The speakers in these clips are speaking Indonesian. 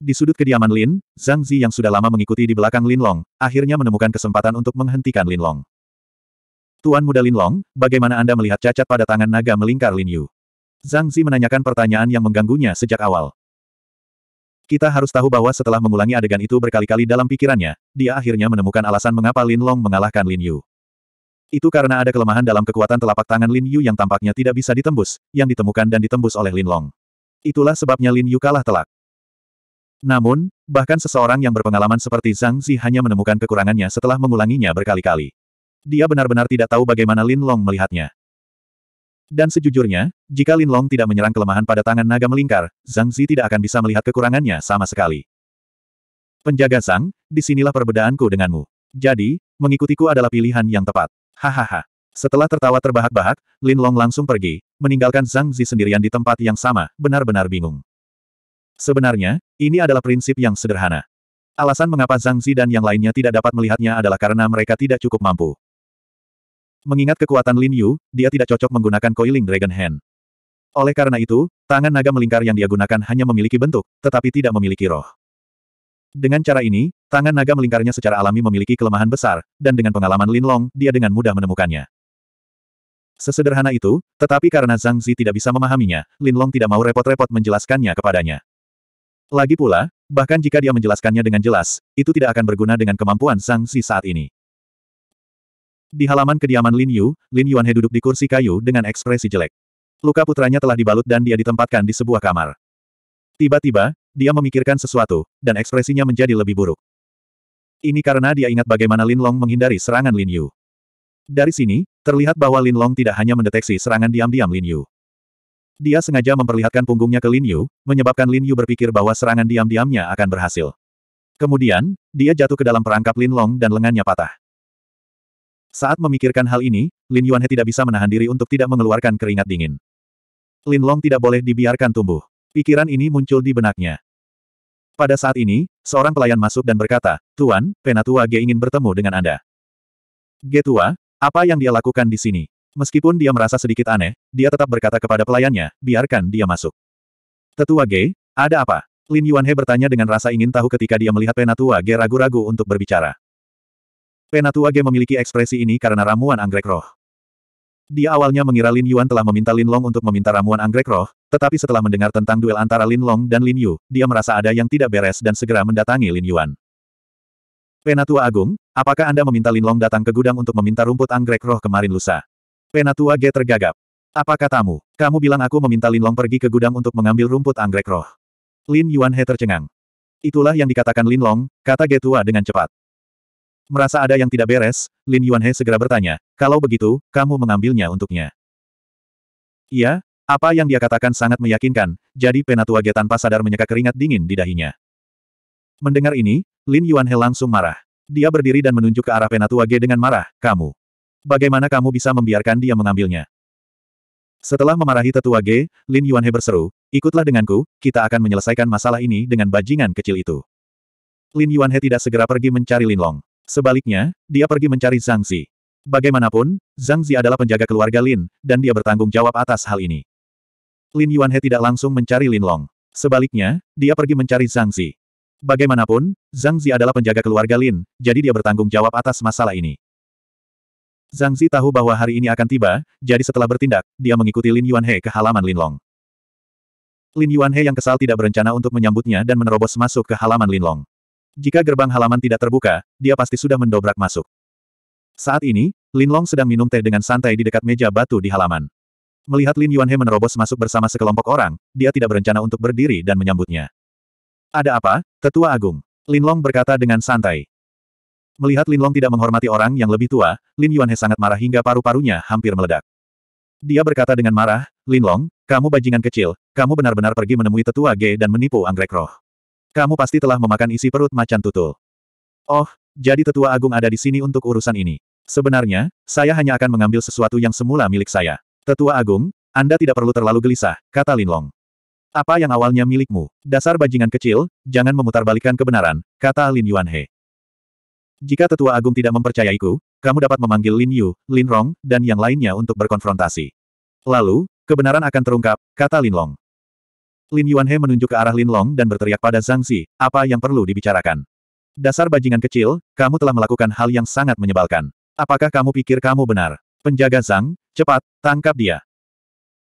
Di sudut kediaman Lin, Zhang Zi yang sudah lama mengikuti di belakang Lin Long, akhirnya menemukan kesempatan untuk menghentikan Lin Long. Tuan muda Lin Long, bagaimana Anda melihat cacat pada tangan naga melingkar Lin Yu? Zhang Zi menanyakan pertanyaan yang mengganggunya sejak awal. Kita harus tahu bahwa setelah mengulangi adegan itu berkali-kali dalam pikirannya, dia akhirnya menemukan alasan mengapa Lin Long mengalahkan Lin Yu. Itu karena ada kelemahan dalam kekuatan telapak tangan Lin Yu yang tampaknya tidak bisa ditembus, yang ditemukan dan ditembus oleh Lin Long. Itulah sebabnya Lin Yu kalah telak. Namun, bahkan seseorang yang berpengalaman seperti Zhang Zi hanya menemukan kekurangannya setelah mengulanginya berkali-kali. Dia benar-benar tidak tahu bagaimana Lin Long melihatnya. Dan sejujurnya, jika Lin Long tidak menyerang kelemahan pada tangan naga melingkar, Zhang Zi tidak akan bisa melihat kekurangannya sama sekali. Penjaga Zhang, disinilah perbedaanku denganmu. Jadi, mengikutiku adalah pilihan yang tepat. Hahaha. Setelah tertawa terbahak-bahak, Lin Long langsung pergi, meninggalkan Zhang Zi sendirian di tempat yang sama, benar-benar bingung. Sebenarnya, ini adalah prinsip yang sederhana. Alasan mengapa Zhang Zi dan yang lainnya tidak dapat melihatnya adalah karena mereka tidak cukup mampu. Mengingat kekuatan Lin Yu, dia tidak cocok menggunakan coiling Dragon Hand. Oleh karena itu, tangan naga melingkar yang dia gunakan hanya memiliki bentuk, tetapi tidak memiliki roh. Dengan cara ini, tangan naga melingkarnya secara alami memiliki kelemahan besar, dan dengan pengalaman Lin Long, dia dengan mudah menemukannya. Sesederhana itu, tetapi karena Zhang Zi tidak bisa memahaminya, Lin Long tidak mau repot-repot menjelaskannya kepadanya. Lagi pula, bahkan jika dia menjelaskannya dengan jelas, itu tidak akan berguna dengan kemampuan Zhang Xi saat ini. Di halaman kediaman Lin Yu, Lin Yuanhe duduk di kursi kayu dengan ekspresi jelek. Luka putranya telah dibalut dan dia ditempatkan di sebuah kamar. Tiba-tiba, dia memikirkan sesuatu, dan ekspresinya menjadi lebih buruk. Ini karena dia ingat bagaimana Lin Long menghindari serangan Lin Yu. Dari sini, terlihat bahwa Lin Long tidak hanya mendeteksi serangan diam-diam Lin Yu. Dia sengaja memperlihatkan punggungnya ke Lin Yu, menyebabkan Lin Yu berpikir bahwa serangan diam-diamnya akan berhasil. Kemudian, dia jatuh ke dalam perangkap Lin Long dan lengannya patah. Saat memikirkan hal ini, Lin Yuan Yuanhe tidak bisa menahan diri untuk tidak mengeluarkan keringat dingin. Lin Long tidak boleh dibiarkan tumbuh. Pikiran ini muncul di benaknya. Pada saat ini, seorang pelayan masuk dan berkata, Tuan, Penatua Ge ingin bertemu dengan Anda. G tua, apa yang dia lakukan di sini? Meskipun dia merasa sedikit aneh, dia tetap berkata kepada pelayannya, biarkan dia masuk. Tetua Ge, ada apa? Lin Yuanhe bertanya dengan rasa ingin tahu ketika dia melihat Penatua Ge ragu-ragu untuk berbicara. Penatua Ge memiliki ekspresi ini karena ramuan anggrek roh. Dia awalnya mengira Lin Yuan telah meminta Lin Long untuk meminta ramuan anggrek roh, tetapi setelah mendengar tentang duel antara Lin Long dan Lin Yu, dia merasa ada yang tidak beres dan segera mendatangi Lin Yuan. Penatua Agung, apakah Anda meminta Lin Long datang ke gudang untuk meminta rumput anggrek roh kemarin lusa? Penatua G tergagap. Apa katamu? Kamu bilang aku meminta Lin Long pergi ke gudang untuk mengambil rumput anggrek roh. Lin Yuan He tercengang. Itulah yang dikatakan Lin Long, kata G tua dengan cepat. Merasa ada yang tidak beres, Lin Yuan He segera bertanya, kalau begitu, kamu mengambilnya untuknya. Iya, apa yang dia katakan sangat meyakinkan, jadi penatua G tanpa sadar menyeka keringat dingin di dahinya. Mendengar ini, Lin Yuan He langsung marah. Dia berdiri dan menunjuk ke arah penatua G dengan marah, kamu. Bagaimana kamu bisa membiarkan dia mengambilnya? Setelah memarahi tetua G, Lin Yuanhe berseru, ikutlah denganku, kita akan menyelesaikan masalah ini dengan bajingan kecil itu. Lin Yuanhe tidak segera pergi mencari Lin Long. Sebaliknya, dia pergi mencari Zhang Zi. Bagaimanapun, Zhang Zi adalah penjaga keluarga Lin, dan dia bertanggung jawab atas hal ini. Lin Yuanhe tidak langsung mencari Lin Long. Sebaliknya, dia pergi mencari Zhang Zi. Bagaimanapun, Zhang Zi adalah penjaga keluarga Lin, jadi dia bertanggung jawab atas masalah ini. Zhang Zi tahu bahwa hari ini akan tiba, jadi setelah bertindak, dia mengikuti Lin Yuanhe ke halaman Lin Long. Lin Yuanhe yang kesal tidak berencana untuk menyambutnya dan menerobos masuk ke halaman Lin Long. Jika gerbang halaman tidak terbuka, dia pasti sudah mendobrak masuk. Saat ini, Lin Long sedang minum teh dengan santai di dekat meja batu di halaman. Melihat Lin Yuanhe menerobos masuk bersama sekelompok orang, dia tidak berencana untuk berdiri dan menyambutnya. Ada apa, Tetua Agung? Lin Long berkata dengan santai. Melihat Lin Long tidak menghormati orang yang lebih tua, Lin Yuanhe sangat marah hingga paru-parunya hampir meledak. Dia berkata dengan marah, Lin Long, kamu bajingan kecil, kamu benar-benar pergi menemui tetua G dan menipu anggrek roh. Kamu pasti telah memakan isi perut macan tutul. Oh, jadi tetua agung ada di sini untuk urusan ini. Sebenarnya, saya hanya akan mengambil sesuatu yang semula milik saya. Tetua agung, Anda tidak perlu terlalu gelisah, kata Lin Long. Apa yang awalnya milikmu? Dasar bajingan kecil, jangan memutarbalikan kebenaran, kata Lin Yuanhe. Jika Tetua Agung tidak mempercayaiku, kamu dapat memanggil Lin Yu, Lin Rong, dan yang lainnya untuk berkonfrontasi. Lalu, kebenaran akan terungkap, kata Lin Long. Lin Yuanhe menunjuk ke arah Lin Long dan berteriak pada Zhang Xi, apa yang perlu dibicarakan. Dasar bajingan kecil, kamu telah melakukan hal yang sangat menyebalkan. Apakah kamu pikir kamu benar? Penjaga Zhang, cepat, tangkap dia.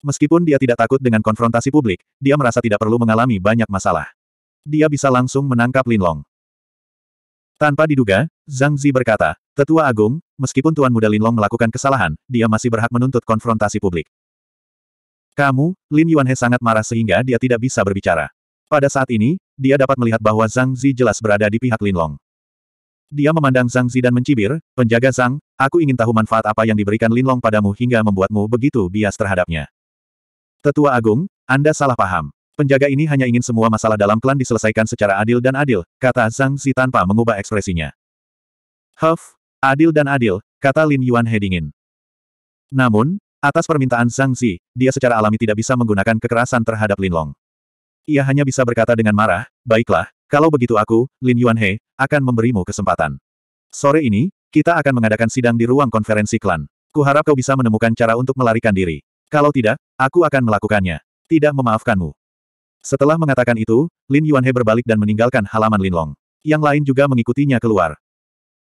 Meskipun dia tidak takut dengan konfrontasi publik, dia merasa tidak perlu mengalami banyak masalah. Dia bisa langsung menangkap Lin Long. Tanpa diduga, Zhang Zi berkata, Tetua Agung, meskipun Tuan Muda Linlong melakukan kesalahan, dia masih berhak menuntut konfrontasi publik. Kamu, Lin Yuanhe sangat marah sehingga dia tidak bisa berbicara. Pada saat ini, dia dapat melihat bahwa Zhang Zi jelas berada di pihak Linlong. Dia memandang Zhang Zi dan mencibir, penjaga Zhang, aku ingin tahu manfaat apa yang diberikan Linlong padamu hingga membuatmu begitu bias terhadapnya. Tetua Agung, Anda salah paham. Penjaga ini hanya ingin semua masalah dalam klan diselesaikan secara adil dan adil, kata Zhang Zi tanpa mengubah ekspresinya. Huff, adil dan adil, kata Lin Yuan dingin. Namun, atas permintaan Zhang Zi, dia secara alami tidak bisa menggunakan kekerasan terhadap Lin Long. Ia hanya bisa berkata dengan marah, baiklah, kalau begitu aku, Lin Yuan He, akan memberimu kesempatan. Sore ini, kita akan mengadakan sidang di ruang konferensi klan. Kuharap kau bisa menemukan cara untuk melarikan diri. Kalau tidak, aku akan melakukannya. Tidak memaafkanmu. Setelah mengatakan itu, Lin Yuanhe berbalik dan meninggalkan halaman Linlong. Yang lain juga mengikutinya keluar.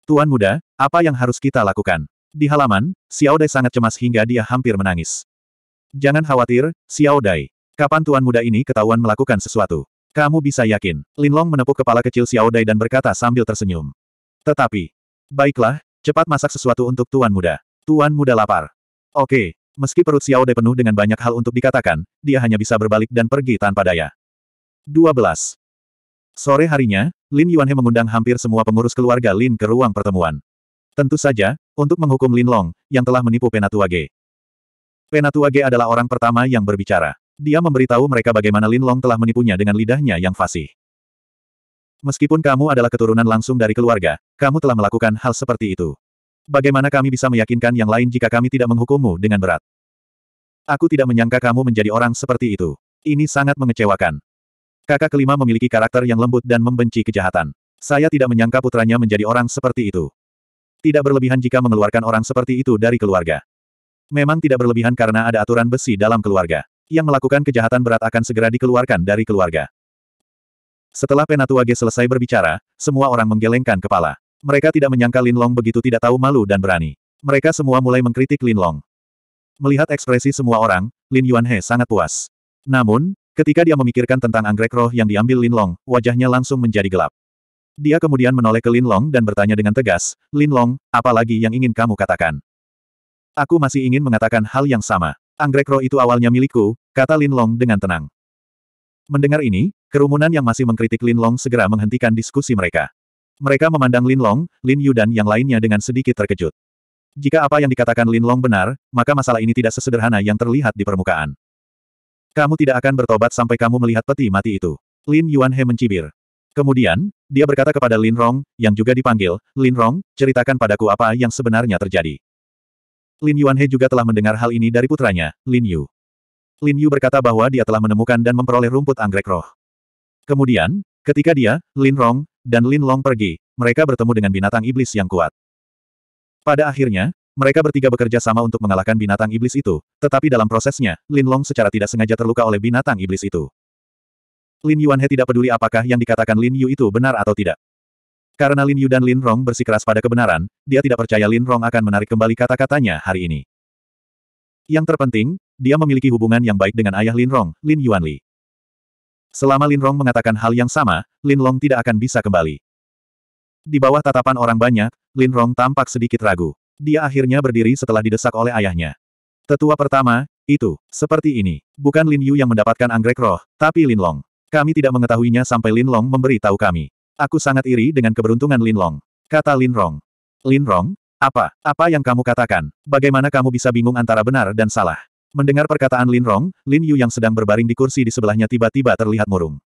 Tuan muda, apa yang harus kita lakukan? Di halaman, Xiao Dai sangat cemas hingga dia hampir menangis. Jangan khawatir, Xiao Dai. Kapan tuan muda ini ketahuan melakukan sesuatu? Kamu bisa yakin. Linlong menepuk kepala kecil Xiao Dai dan berkata sambil tersenyum. Tetapi, baiklah, cepat masak sesuatu untuk tuan muda. Tuan muda lapar. Oke, Meski perut Xiao De penuh dengan banyak hal untuk dikatakan, dia hanya bisa berbalik dan pergi tanpa daya. 12. Sore harinya, Lin Yuanhe mengundang hampir semua pengurus keluarga Lin ke ruang pertemuan. Tentu saja, untuk menghukum Lin Long, yang telah menipu Penatua G. Penatua G adalah orang pertama yang berbicara. Dia memberitahu mereka bagaimana Lin Long telah menipunya dengan lidahnya yang fasih. Meskipun kamu adalah keturunan langsung dari keluarga, kamu telah melakukan hal seperti itu. Bagaimana kami bisa meyakinkan yang lain jika kami tidak menghukummu dengan berat? Aku tidak menyangka kamu menjadi orang seperti itu. Ini sangat mengecewakan. Kakak kelima memiliki karakter yang lembut dan membenci kejahatan. Saya tidak menyangka putranya menjadi orang seperti itu. Tidak berlebihan jika mengeluarkan orang seperti itu dari keluarga. Memang tidak berlebihan karena ada aturan besi dalam keluarga. Yang melakukan kejahatan berat akan segera dikeluarkan dari keluarga. Setelah Penatua G selesai berbicara, semua orang menggelengkan kepala. Mereka tidak menyangka Long begitu tidak tahu malu dan berani. Mereka semua mulai mengkritik Lin Long. Melihat ekspresi semua orang, Lin Yuanhe sangat puas. Namun, ketika dia memikirkan tentang anggrek roh yang diambil Lin Long, wajahnya langsung menjadi gelap. Dia kemudian menoleh ke Lin Long dan bertanya dengan tegas, Linlong, apa lagi yang ingin kamu katakan? Aku masih ingin mengatakan hal yang sama. Anggrek roh itu awalnya milikku, kata Lin Long dengan tenang. Mendengar ini, kerumunan yang masih mengkritik Lin Long segera menghentikan diskusi mereka. Mereka memandang Lin Long, Lin Yu dan yang lainnya dengan sedikit terkejut. Jika apa yang dikatakan Lin Long benar, maka masalah ini tidak sesederhana yang terlihat di permukaan. Kamu tidak akan bertobat sampai kamu melihat peti mati itu. Lin Yuan He mencibir. Kemudian, dia berkata kepada Lin Rong, yang juga dipanggil, Lin Rong, ceritakan padaku apa yang sebenarnya terjadi. Lin Yuan He juga telah mendengar hal ini dari putranya, Lin Yu. Lin Yu berkata bahwa dia telah menemukan dan memperoleh rumput anggrek roh. Kemudian, Ketika dia, Lin Rong, dan Lin Long pergi, mereka bertemu dengan binatang iblis yang kuat. Pada akhirnya, mereka bertiga bekerja sama untuk mengalahkan binatang iblis itu, tetapi dalam prosesnya, Lin Long secara tidak sengaja terluka oleh binatang iblis itu. Lin Yuan He tidak peduli apakah yang dikatakan Lin Yu itu benar atau tidak. Karena Lin Yu dan Lin Rong bersikeras pada kebenaran, dia tidak percaya Lin Rong akan menarik kembali kata-katanya hari ini. Yang terpenting, dia memiliki hubungan yang baik dengan ayah Lin Rong, Lin Yuan Li. Selama Lin Rong mengatakan hal yang sama, Lin Long tidak akan bisa kembali. Di bawah tatapan orang banyak, Lin Rong tampak sedikit ragu. Dia akhirnya berdiri setelah didesak oleh ayahnya. Tetua pertama, itu, seperti ini. Bukan Lin Yu yang mendapatkan anggrek roh, tapi Lin Long. Kami tidak mengetahuinya sampai Lin Long tahu kami. Aku sangat iri dengan keberuntungan Lin Long. Kata Lin Rong. Lin Rong? Apa? Apa yang kamu katakan? Bagaimana kamu bisa bingung antara benar dan salah? Mendengar perkataan Lin Rong, Lin Yu yang sedang berbaring di kursi di sebelahnya tiba-tiba terlihat murung.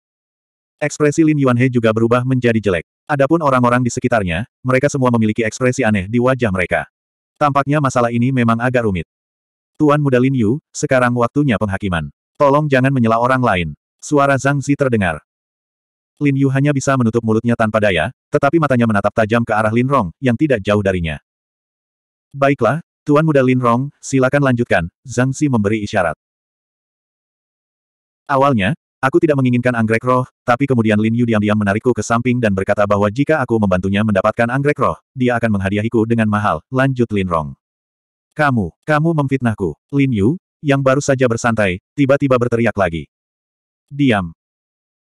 Ekspresi Lin Yuanhe juga berubah menjadi jelek. Adapun orang-orang di sekitarnya, mereka semua memiliki ekspresi aneh di wajah mereka. Tampaknya masalah ini memang agak rumit. Tuan muda Lin Yu, sekarang waktunya penghakiman. Tolong jangan menyela orang lain. Suara Zhang Zi terdengar. Lin Yu hanya bisa menutup mulutnya tanpa daya, tetapi matanya menatap tajam ke arah Lin Rong, yang tidak jauh darinya. Baiklah, Tuan Muda Lin Rong, silakan lanjutkan, Zhang Xi memberi isyarat. Awalnya, aku tidak menginginkan anggrek roh, tapi kemudian Lin Yu diam-diam menarikku ke samping dan berkata bahwa jika aku membantunya mendapatkan anggrek roh, dia akan menghadiahiku dengan mahal, lanjut Lin Rong. Kamu, kamu memfitnahku. Lin Yu, yang baru saja bersantai, tiba-tiba berteriak lagi. Diam.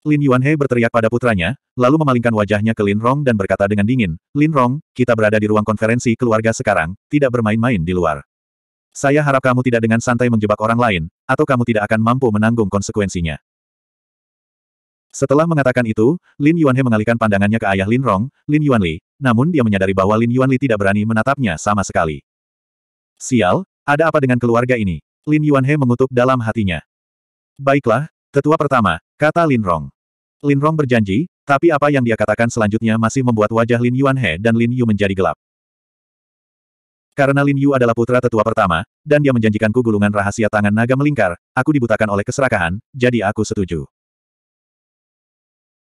Lin Yuanhe berteriak pada putranya, lalu memalingkan wajahnya ke Lin Rong dan berkata dengan dingin, Lin Rong, kita berada di ruang konferensi keluarga sekarang, tidak bermain-main di luar. Saya harap kamu tidak dengan santai menjebak orang lain, atau kamu tidak akan mampu menanggung konsekuensinya. Setelah mengatakan itu, Lin Yuanhe mengalihkan pandangannya ke ayah Lin Rong, Lin Yuanli, namun dia menyadari bahwa Lin Yuanli tidak berani menatapnya sama sekali. Sial, ada apa dengan keluarga ini? Lin Yuanhe mengutuk dalam hatinya. Baiklah, Tetua pertama, kata Lin Rong. Lin Rong berjanji, tapi apa yang dia katakan selanjutnya masih membuat wajah Lin Yuanhe dan Lin Yu menjadi gelap. Karena Lin Yu adalah putra tetua pertama, dan dia menjanjikanku gulungan rahasia tangan naga melingkar, aku dibutakan oleh keserakahan, jadi aku setuju.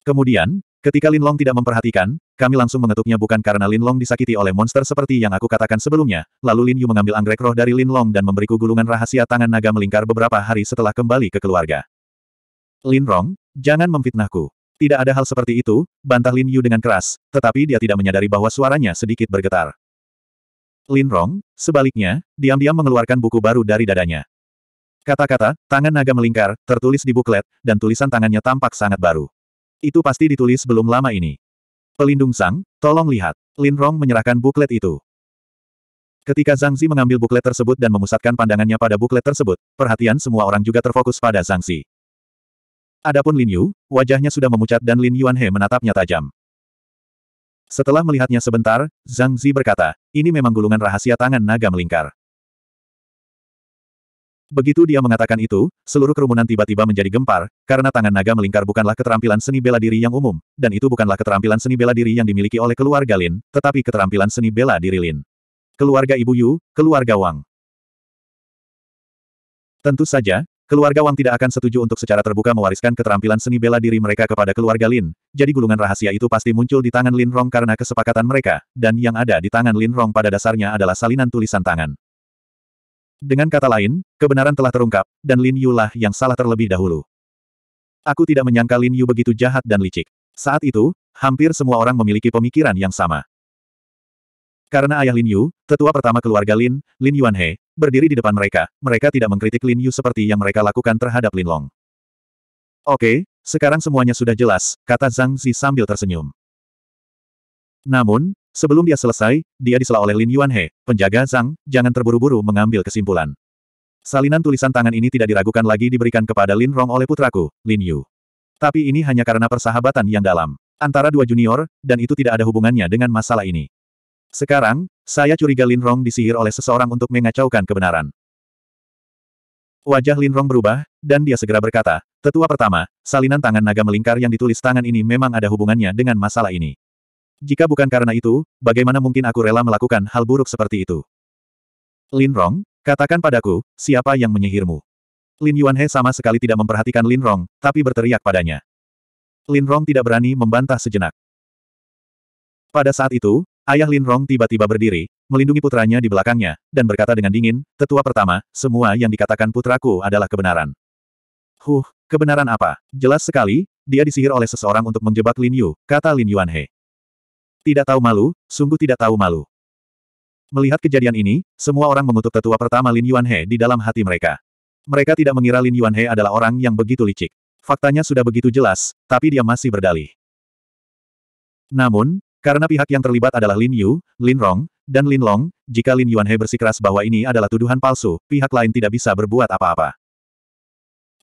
Kemudian, ketika Lin Long tidak memperhatikan, kami langsung mengetuknya bukan karena Lin Long disakiti oleh monster seperti yang aku katakan sebelumnya, lalu Lin Yu mengambil anggrek roh dari Lin Long dan memberiku gulungan rahasia tangan naga melingkar beberapa hari setelah kembali ke keluarga. Lin Rong, jangan memfitnahku. Tidak ada hal seperti itu, bantah Lin Yu dengan keras, tetapi dia tidak menyadari bahwa suaranya sedikit bergetar. Lin Rong, sebaliknya, diam-diam mengeluarkan buku baru dari dadanya. Kata-kata, tangan naga melingkar, tertulis di buklet, dan tulisan tangannya tampak sangat baru. Itu pasti ditulis belum lama ini. Pelindung Sang, tolong lihat. Lin Rong menyerahkan buklet itu. Ketika Zhang Zi mengambil buklet tersebut dan memusatkan pandangannya pada buklet tersebut, perhatian semua orang juga terfokus pada Zhang Zi. Adapun Lin Yu, wajahnya sudah memucat dan Lin Yuan He menatapnya tajam. Setelah melihatnya sebentar, Zhang Zi berkata, ini memang gulungan rahasia tangan naga melingkar. Begitu dia mengatakan itu, seluruh kerumunan tiba-tiba menjadi gempar, karena tangan naga melingkar bukanlah keterampilan seni bela diri yang umum, dan itu bukanlah keterampilan seni bela diri yang dimiliki oleh keluarga Lin, tetapi keterampilan seni bela diri Lin. Keluarga Ibu Yu, keluarga Wang. Tentu saja, Keluarga Wang tidak akan setuju untuk secara terbuka mewariskan keterampilan seni bela diri mereka kepada keluarga Lin, jadi gulungan rahasia itu pasti muncul di tangan Lin Rong karena kesepakatan mereka, dan yang ada di tangan Lin Rong pada dasarnya adalah salinan tulisan tangan. Dengan kata lain, kebenaran telah terungkap, dan Lin Yu lah yang salah terlebih dahulu. Aku tidak menyangka Lin Yu begitu jahat dan licik. Saat itu, hampir semua orang memiliki pemikiran yang sama. Karena ayah Lin Yu, tetua pertama keluarga Lin, Lin Yuanhe, Berdiri di depan mereka, mereka tidak mengkritik Lin Yu seperti yang mereka lakukan terhadap Lin Long. Oke, sekarang semuanya sudah jelas, kata Zhang Zi sambil tersenyum. Namun, sebelum dia selesai, dia disela oleh Lin Yuan He, penjaga Zhang, jangan terburu-buru mengambil kesimpulan. Salinan tulisan tangan ini tidak diragukan lagi diberikan kepada Lin Rong oleh putraku, Lin Yu. Tapi ini hanya karena persahabatan yang dalam antara dua junior, dan itu tidak ada hubungannya dengan masalah ini. Sekarang, saya curiga Lin Rong disihir oleh seseorang untuk mengacaukan kebenaran. Wajah Lin Rong berubah, dan dia segera berkata, Tetua pertama, salinan tangan naga melingkar yang ditulis tangan ini memang ada hubungannya dengan masalah ini. Jika bukan karena itu, bagaimana mungkin aku rela melakukan hal buruk seperti itu? Lin Rong, katakan padaku, siapa yang menyihirmu? Lin Yuanhe sama sekali tidak memperhatikan Lin Rong, tapi berteriak padanya. Lin Rong tidak berani membantah sejenak. Pada saat itu, Ayah Lin Rong tiba-tiba berdiri, melindungi putranya di belakangnya, dan berkata dengan dingin, tetua pertama, semua yang dikatakan putraku adalah kebenaran. Huh, kebenaran apa? Jelas sekali, dia disihir oleh seseorang untuk menjebak Lin Yu, kata Lin Yuan He. Tidak tahu malu, sungguh tidak tahu malu. Melihat kejadian ini, semua orang mengutuk tetua pertama Lin Yuan He di dalam hati mereka. Mereka tidak mengira Lin Yuan He adalah orang yang begitu licik. Faktanya sudah begitu jelas, tapi dia masih berdalih. Namun, karena pihak yang terlibat adalah Lin Yu, Lin Rong, dan Lin Long, jika Lin Yuanhe bersikeras bahwa ini adalah tuduhan palsu, pihak lain tidak bisa berbuat apa-apa.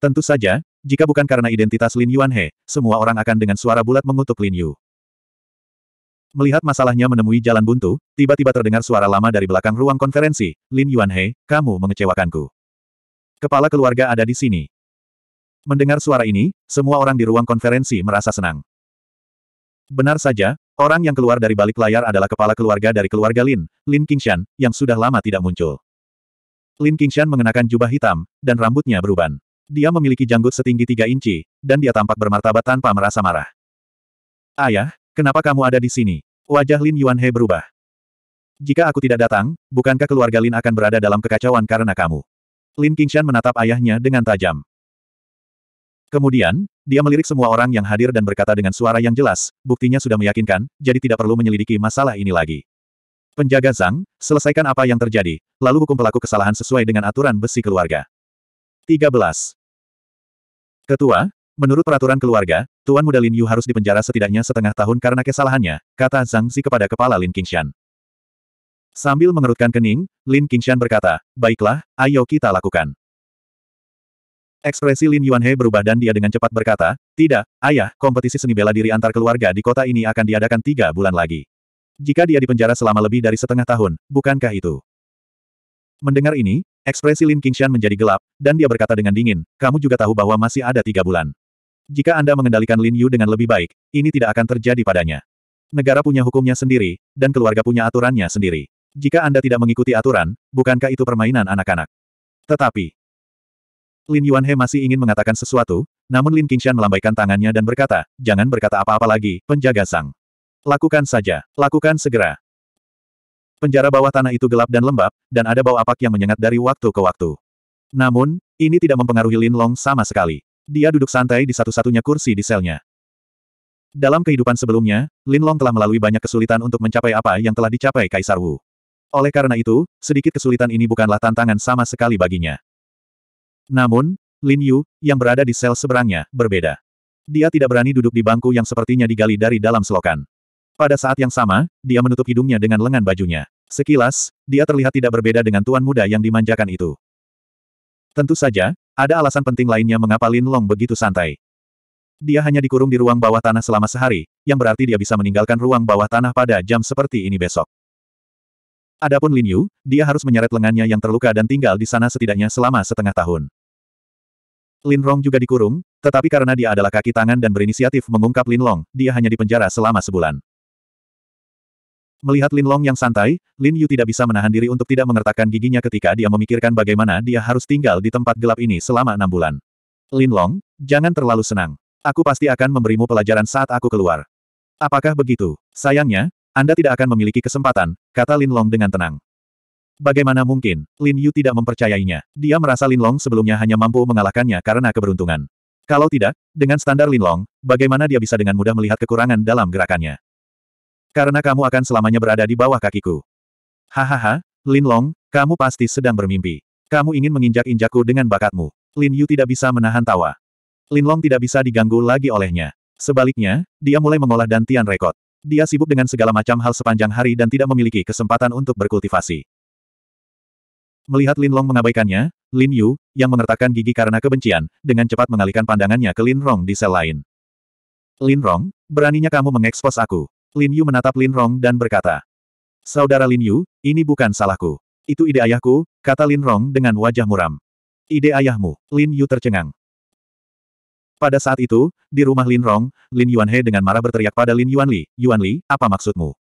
Tentu saja, jika bukan karena identitas Lin Yuanhe, semua orang akan dengan suara bulat mengutuk Lin Yu. Melihat masalahnya menemui jalan buntu, tiba-tiba terdengar suara lama dari belakang ruang konferensi, Lin Yuanhe, kamu mengecewakanku. Kepala keluarga ada di sini. Mendengar suara ini, semua orang di ruang konferensi merasa senang. Benar saja, orang yang keluar dari balik layar adalah kepala keluarga dari keluarga Lin, Lin Qingshan, yang sudah lama tidak muncul. Lin Qingshan mengenakan jubah hitam, dan rambutnya beruban. Dia memiliki janggut setinggi tiga inci, dan dia tampak bermartabat tanpa merasa marah. Ayah, kenapa kamu ada di sini? Wajah Lin Yuanhe berubah. Jika aku tidak datang, bukankah keluarga Lin akan berada dalam kekacauan karena kamu? Lin Qingshan menatap ayahnya dengan tajam. Kemudian, dia melirik semua orang yang hadir dan berkata dengan suara yang jelas, buktinya sudah meyakinkan, jadi tidak perlu menyelidiki masalah ini lagi. Penjaga Zhang, selesaikan apa yang terjadi, lalu hukum pelaku kesalahan sesuai dengan aturan besi keluarga. 13. Ketua, menurut peraturan keluarga, Tuan Muda Lin Yu harus dipenjara setidaknya setengah tahun karena kesalahannya, kata Zhang Xi kepada kepala Lin Qingshan. Sambil mengerutkan kening, Lin Qingshan berkata, baiklah, ayo kita lakukan. Ekspresi Lin Yuanhe berubah dan dia dengan cepat berkata, Tidak, ayah, kompetisi seni bela diri antar keluarga di kota ini akan diadakan tiga bulan lagi. Jika dia dipenjara selama lebih dari setengah tahun, bukankah itu? Mendengar ini, ekspresi Lin Qingshan menjadi gelap, dan dia berkata dengan dingin, Kamu juga tahu bahwa masih ada tiga bulan. Jika Anda mengendalikan Lin Yu dengan lebih baik, ini tidak akan terjadi padanya. Negara punya hukumnya sendiri, dan keluarga punya aturannya sendiri. Jika Anda tidak mengikuti aturan, bukankah itu permainan anak-anak? Tetapi, Lin Yuanhe masih ingin mengatakan sesuatu, namun Lin Qingshan melambaikan tangannya dan berkata, jangan berkata apa-apa lagi, penjaga sang. Lakukan saja, lakukan segera. Penjara bawah tanah itu gelap dan lembab, dan ada bau apak yang menyengat dari waktu ke waktu. Namun, ini tidak mempengaruhi Lin Long sama sekali. Dia duduk santai di satu-satunya kursi di selnya. Dalam kehidupan sebelumnya, Lin Long telah melalui banyak kesulitan untuk mencapai apa yang telah dicapai Kaisar Wu. Oleh karena itu, sedikit kesulitan ini bukanlah tantangan sama sekali baginya. Namun, Lin Yu, yang berada di sel seberangnya, berbeda. Dia tidak berani duduk di bangku yang sepertinya digali dari dalam selokan. Pada saat yang sama, dia menutup hidungnya dengan lengan bajunya. Sekilas, dia terlihat tidak berbeda dengan tuan muda yang dimanjakan itu. Tentu saja, ada alasan penting lainnya mengapa Lin Long begitu santai. Dia hanya dikurung di ruang bawah tanah selama sehari, yang berarti dia bisa meninggalkan ruang bawah tanah pada jam seperti ini besok. Adapun Lin Yu, dia harus menyeret lengannya yang terluka dan tinggal di sana setidaknya selama setengah tahun. Lin Rong juga dikurung, tetapi karena dia adalah kaki tangan dan berinisiatif mengungkap Lin Long, dia hanya dipenjara selama sebulan. Melihat Lin Long yang santai, Lin Yu tidak bisa menahan diri untuk tidak mengertakkan giginya ketika dia memikirkan bagaimana dia harus tinggal di tempat gelap ini selama enam bulan. Lin Long, jangan terlalu senang. Aku pasti akan memberimu pelajaran saat aku keluar. Apakah begitu? Sayangnya, anda tidak akan memiliki kesempatan, kata Lin Long dengan tenang. Bagaimana mungkin, Lin Yu tidak mempercayainya. Dia merasa Lin Long sebelumnya hanya mampu mengalahkannya karena keberuntungan. Kalau tidak, dengan standar Lin Long, bagaimana dia bisa dengan mudah melihat kekurangan dalam gerakannya? Karena kamu akan selamanya berada di bawah kakiku. Hahaha, Lin Long, kamu pasti sedang bermimpi. Kamu ingin menginjak-injakku dengan bakatmu. Lin Yu tidak bisa menahan tawa. Lin Long tidak bisa diganggu lagi olehnya. Sebaliknya, dia mulai mengolah dantian rekod. Dia sibuk dengan segala macam hal sepanjang hari dan tidak memiliki kesempatan untuk berkultivasi. Melihat Lin Long mengabaikannya, Lin Yu, yang mengertakkan gigi karena kebencian, dengan cepat mengalihkan pandangannya ke Lin Rong di sel lain. Lin Rong, beraninya kamu mengekspos aku. Lin Yu menatap Lin Rong dan berkata. Saudara Lin Yu, ini bukan salahku. Itu ide ayahku, kata Lin Rong dengan wajah muram. Ide ayahmu, Lin Yu tercengang. Pada saat itu, di rumah Lin Rong, Lin Yuanhe dengan marah berteriak pada Lin Yuanli, Yuanli, apa maksudmu?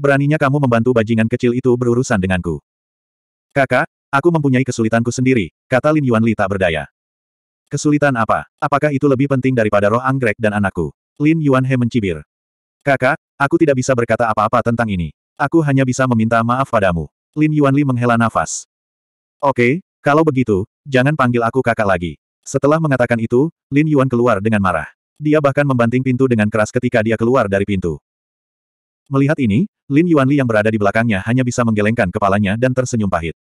Beraninya kamu membantu bajingan kecil itu berurusan denganku. Kakak, aku mempunyai kesulitanku sendiri, kata Lin Yuanli tak berdaya. Kesulitan apa? Apakah itu lebih penting daripada roh anggrek dan anakku? Lin Yuanhe mencibir. Kakak, aku tidak bisa berkata apa-apa tentang ini. Aku hanya bisa meminta maaf padamu. Lin Yuanli menghela nafas. Oke, kalau begitu, jangan panggil aku kakak lagi. Setelah mengatakan itu, Lin Yuan keluar dengan marah. Dia bahkan membanting pintu dengan keras ketika dia keluar dari pintu. Melihat ini, Lin Yuan Li yang berada di belakangnya hanya bisa menggelengkan kepalanya dan tersenyum pahit.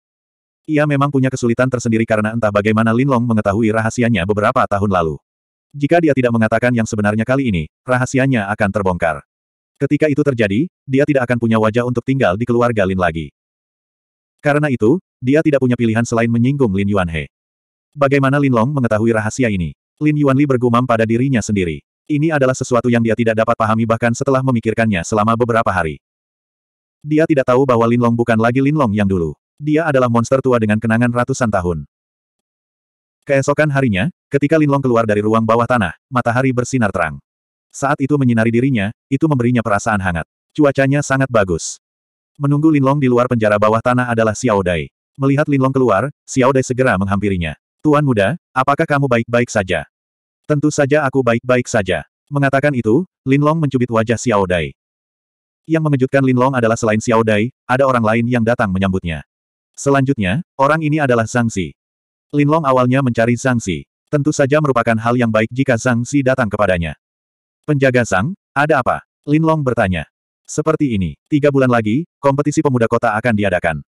Ia memang punya kesulitan tersendiri karena entah bagaimana Lin Long mengetahui rahasianya beberapa tahun lalu. Jika dia tidak mengatakan yang sebenarnya kali ini, rahasianya akan terbongkar. Ketika itu terjadi, dia tidak akan punya wajah untuk tinggal di keluarga Lin lagi. Karena itu, dia tidak punya pilihan selain menyinggung Lin Yuan He. Bagaimana Lin Long mengetahui rahasia ini? Lin Yuanli bergumam pada dirinya sendiri. Ini adalah sesuatu yang dia tidak dapat pahami bahkan setelah memikirkannya selama beberapa hari. Dia tidak tahu bahwa Lin Long bukan lagi Lin Long yang dulu. Dia adalah monster tua dengan kenangan ratusan tahun. Keesokan harinya, ketika Lin Long keluar dari ruang bawah tanah, matahari bersinar terang. Saat itu menyinari dirinya, itu memberinya perasaan hangat. Cuacanya sangat bagus. Menunggu Lin Long di luar penjara bawah tanah adalah Xiao Dai. Melihat Lin Long keluar, Xiao Dai segera menghampirinya. Tuan muda, apakah kamu baik-baik saja? Tentu saja aku baik-baik saja. Mengatakan itu, Linlong mencubit wajah Xiao Dai. Yang mengejutkan Linlong adalah selain Xiao Dai, ada orang lain yang datang menyambutnya. Selanjutnya, orang ini adalah Zhang Xi. Linlong awalnya mencari Zhang Xi. Tentu saja merupakan hal yang baik jika Zhang Xi datang kepadanya. Penjaga Zhang, ada apa? Linlong bertanya. Seperti ini, tiga bulan lagi, kompetisi pemuda kota akan diadakan.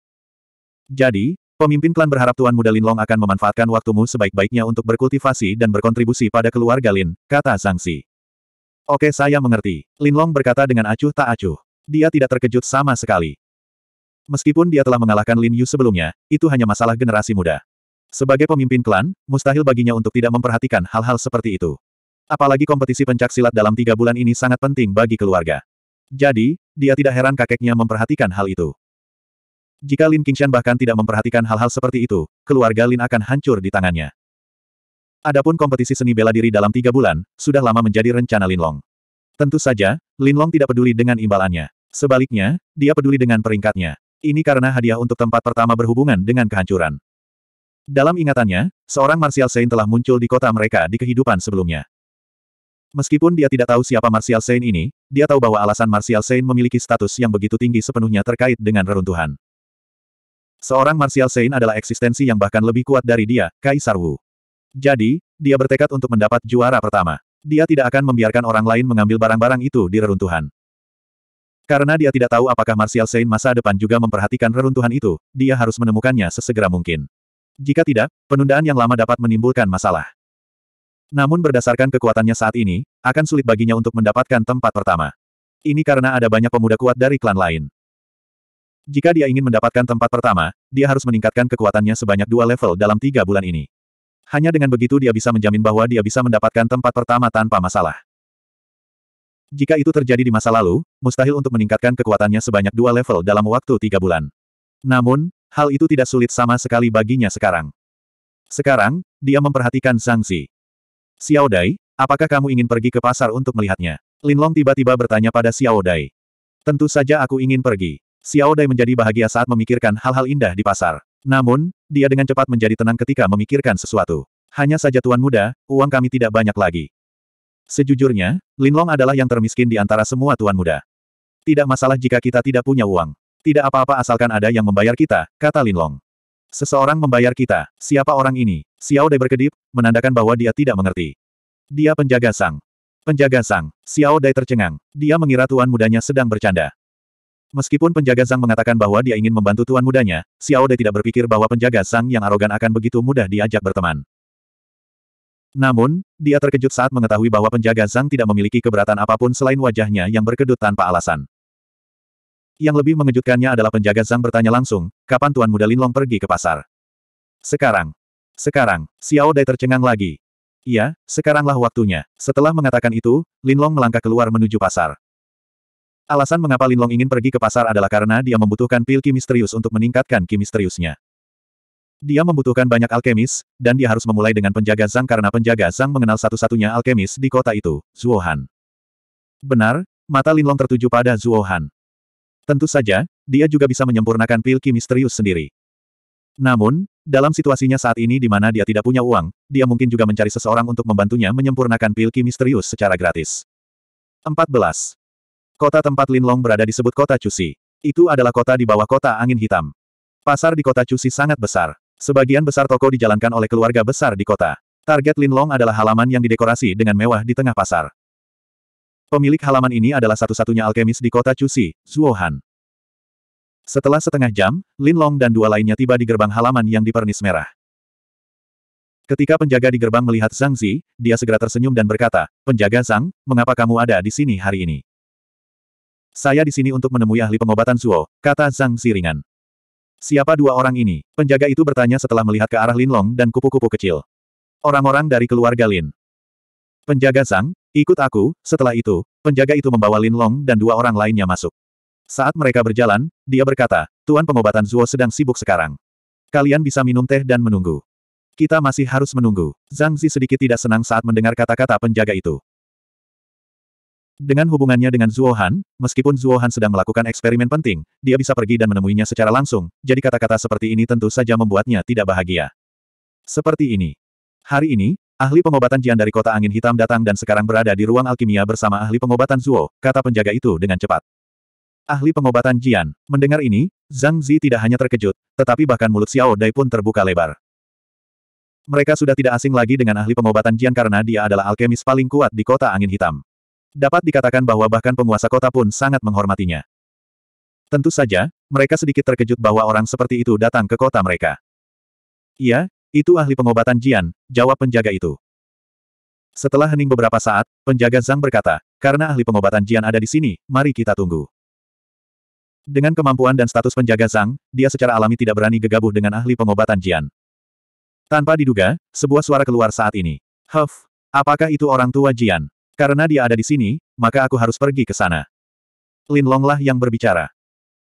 Jadi, Pemimpin klan berharap Tuan Muda Linlong akan memanfaatkan waktumu sebaik-baiknya untuk berkultivasi dan berkontribusi pada keluarga Lin, kata Xi. Oke saya mengerti, Linlong berkata dengan acuh tak acuh. Dia tidak terkejut sama sekali. Meskipun dia telah mengalahkan Lin Yu sebelumnya, itu hanya masalah generasi muda. Sebagai pemimpin klan, mustahil baginya untuk tidak memperhatikan hal-hal seperti itu. Apalagi kompetisi pencak silat dalam tiga bulan ini sangat penting bagi keluarga. Jadi, dia tidak heran kakeknya memperhatikan hal itu. Jika Lin Qingshan bahkan tidak memperhatikan hal-hal seperti itu, keluarga Lin akan hancur di tangannya. Adapun kompetisi seni bela diri dalam tiga bulan, sudah lama menjadi rencana Lin Long. Tentu saja, Lin Long tidak peduli dengan imbalannya. Sebaliknya, dia peduli dengan peringkatnya. Ini karena hadiah untuk tempat pertama berhubungan dengan kehancuran. Dalam ingatannya, seorang Martial Saint telah muncul di kota mereka di kehidupan sebelumnya. Meskipun dia tidak tahu siapa Martial Saint ini, dia tahu bahwa alasan Martial Saint memiliki status yang begitu tinggi sepenuhnya terkait dengan reruntuhan. Seorang Martial Saint adalah eksistensi yang bahkan lebih kuat dari dia, Kaisar Wu. Jadi, dia bertekad untuk mendapat juara pertama. Dia tidak akan membiarkan orang lain mengambil barang-barang itu di reruntuhan. Karena dia tidak tahu apakah Martial Saint masa depan juga memperhatikan reruntuhan itu, dia harus menemukannya sesegera mungkin. Jika tidak, penundaan yang lama dapat menimbulkan masalah. Namun berdasarkan kekuatannya saat ini, akan sulit baginya untuk mendapatkan tempat pertama. Ini karena ada banyak pemuda kuat dari klan lain. Jika dia ingin mendapatkan tempat pertama, dia harus meningkatkan kekuatannya sebanyak dua level dalam tiga bulan ini. Hanya dengan begitu dia bisa menjamin bahwa dia bisa mendapatkan tempat pertama tanpa masalah. Jika itu terjadi di masa lalu, mustahil untuk meningkatkan kekuatannya sebanyak dua level dalam waktu tiga bulan. Namun, hal itu tidak sulit sama sekali baginya sekarang. Sekarang, dia memperhatikan sanksi. Xiao Dai, apakah kamu ingin pergi ke pasar untuk melihatnya? Linlong tiba-tiba bertanya pada Xiao Dai. Tentu saja aku ingin pergi. Xiao Dai menjadi bahagia saat memikirkan hal-hal indah di pasar. Namun, dia dengan cepat menjadi tenang ketika memikirkan sesuatu. Hanya saja tuan muda, uang kami tidak banyak lagi. Sejujurnya, Lin Long adalah yang termiskin di antara semua tuan muda. Tidak masalah jika kita tidak punya uang. Tidak apa-apa asalkan ada yang membayar kita, kata Lin Long. Seseorang membayar kita, siapa orang ini? Xiao Dai berkedip, menandakan bahwa dia tidak mengerti. Dia penjaga sang. Penjaga sang, Xiao Dai tercengang. Dia mengira tuan mudanya sedang bercanda. Meskipun penjaga Zhang mengatakan bahwa dia ingin membantu tuan mudanya, Xiao De tidak berpikir bahwa penjaga Zhang yang arogan akan begitu mudah diajak berteman. Namun, dia terkejut saat mengetahui bahwa penjaga Zhang tidak memiliki keberatan apapun selain wajahnya yang berkedut tanpa alasan. Yang lebih mengejutkannya adalah penjaga Zhang bertanya langsung, kapan Tuan Muda Linlong pergi ke pasar? Sekarang. Sekarang, Xiao Dai tercengang lagi. Iya, sekaranglah waktunya. Setelah mengatakan itu, Linlong melangkah keluar menuju pasar. Alasan mengapa Linlong ingin pergi ke pasar adalah karena dia membutuhkan pil kimisterius untuk meningkatkan kimisteriusnya. Dia membutuhkan banyak alkemis, dan dia harus memulai dengan penjaga Zhang karena penjaga Zhang mengenal satu-satunya alkemis di kota itu, Zuohan. Benar, mata Linlong tertuju pada Zuohan. Tentu saja, dia juga bisa menyempurnakan pil kimisterius sendiri. Namun, dalam situasinya saat ini di mana dia tidak punya uang, dia mungkin juga mencari seseorang untuk membantunya menyempurnakan pil kimisterius secara gratis. 14. Kota tempat Linlong berada disebut kota Cusi. Itu adalah kota di bawah kota angin hitam. Pasar di kota Cusi sangat besar. Sebagian besar toko dijalankan oleh keluarga besar di kota. Target Linlong adalah halaman yang didekorasi dengan mewah di tengah pasar. Pemilik halaman ini adalah satu-satunya alkemis di kota Cusi, Zuohan. Setelah setengah jam, Linlong dan dua lainnya tiba di gerbang halaman yang dipernis merah. Ketika penjaga di gerbang melihat Zhang Zi, dia segera tersenyum dan berkata, Penjaga Zhang, mengapa kamu ada di sini hari ini? Saya di sini untuk menemui ahli pengobatan Suo, kata Zhang Siringan. Siapa dua orang ini? Penjaga itu bertanya setelah melihat ke arah Linlong dan kupu-kupu kecil. Orang-orang dari keluarga Lin. Penjaga Zhang, ikut aku, setelah itu, penjaga itu membawa Linlong dan dua orang lainnya masuk. Saat mereka berjalan, dia berkata, Tuan pengobatan Zuo sedang sibuk sekarang. Kalian bisa minum teh dan menunggu. Kita masih harus menunggu. Zhang Zi sedikit tidak senang saat mendengar kata-kata penjaga itu. Dengan hubungannya dengan Zuohan, meskipun Zuohan sedang melakukan eksperimen penting, dia bisa pergi dan menemuinya secara langsung, jadi kata-kata seperti ini tentu saja membuatnya tidak bahagia. Seperti ini. Hari ini, ahli pengobatan Jian dari kota angin hitam datang dan sekarang berada di ruang alkimia bersama ahli pengobatan Zuo, kata penjaga itu dengan cepat. Ahli pengobatan Jian, mendengar ini, Zhang Zi tidak hanya terkejut, tetapi bahkan mulut Xiao Dai pun terbuka lebar. Mereka sudah tidak asing lagi dengan ahli pengobatan Jian karena dia adalah alkemis paling kuat di kota angin hitam. Dapat dikatakan bahwa bahkan penguasa kota pun sangat menghormatinya. Tentu saja, mereka sedikit terkejut bahwa orang seperti itu datang ke kota mereka. Iya, itu ahli pengobatan Jian, jawab penjaga itu. Setelah hening beberapa saat, penjaga Zhang berkata, karena ahli pengobatan Jian ada di sini, mari kita tunggu. Dengan kemampuan dan status penjaga Zhang, dia secara alami tidak berani gegabah dengan ahli pengobatan Jian. Tanpa diduga, sebuah suara keluar saat ini. Huff, apakah itu orang tua Jian? Karena dia ada di sini, maka aku harus pergi ke sana. Lin Longlah yang berbicara.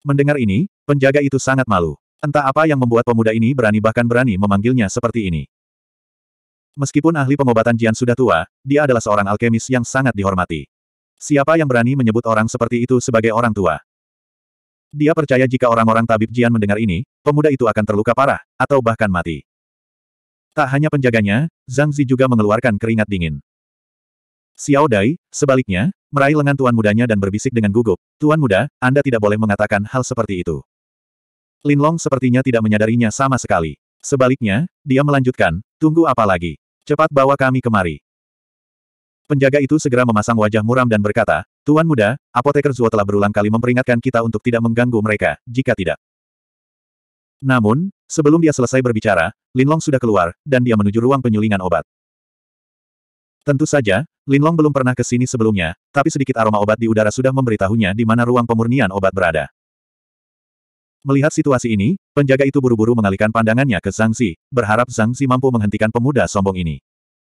Mendengar ini, penjaga itu sangat malu. Entah apa yang membuat pemuda ini berani bahkan berani memanggilnya seperti ini. Meskipun ahli pengobatan Jian sudah tua, dia adalah seorang alkemis yang sangat dihormati. Siapa yang berani menyebut orang seperti itu sebagai orang tua? Dia percaya jika orang-orang tabib Jian mendengar ini, pemuda itu akan terluka parah, atau bahkan mati. Tak hanya penjaganya, Zhang Zi juga mengeluarkan keringat dingin. Xiao Dai, sebaliknya, meraih lengan tuan mudanya dan berbisik dengan gugup, Tuan muda, Anda tidak boleh mengatakan hal seperti itu. Lin Long sepertinya tidak menyadarinya sama sekali. Sebaliknya, dia melanjutkan, tunggu apa lagi? Cepat bawa kami kemari. Penjaga itu segera memasang wajah muram dan berkata, Tuan muda, apoteker Zuo telah berulang kali memperingatkan kita untuk tidak mengganggu mereka, jika tidak. Namun, sebelum dia selesai berbicara, Lin Long sudah keluar, dan dia menuju ruang penyulingan obat. Tentu saja, Linlong belum pernah ke sini sebelumnya, tapi sedikit aroma obat di udara sudah memberitahunya di mana ruang pemurnian obat berada. Melihat situasi ini, penjaga itu buru-buru mengalihkan pandangannya ke Zhang Zi, berharap Zhang Zi mampu menghentikan pemuda sombong ini.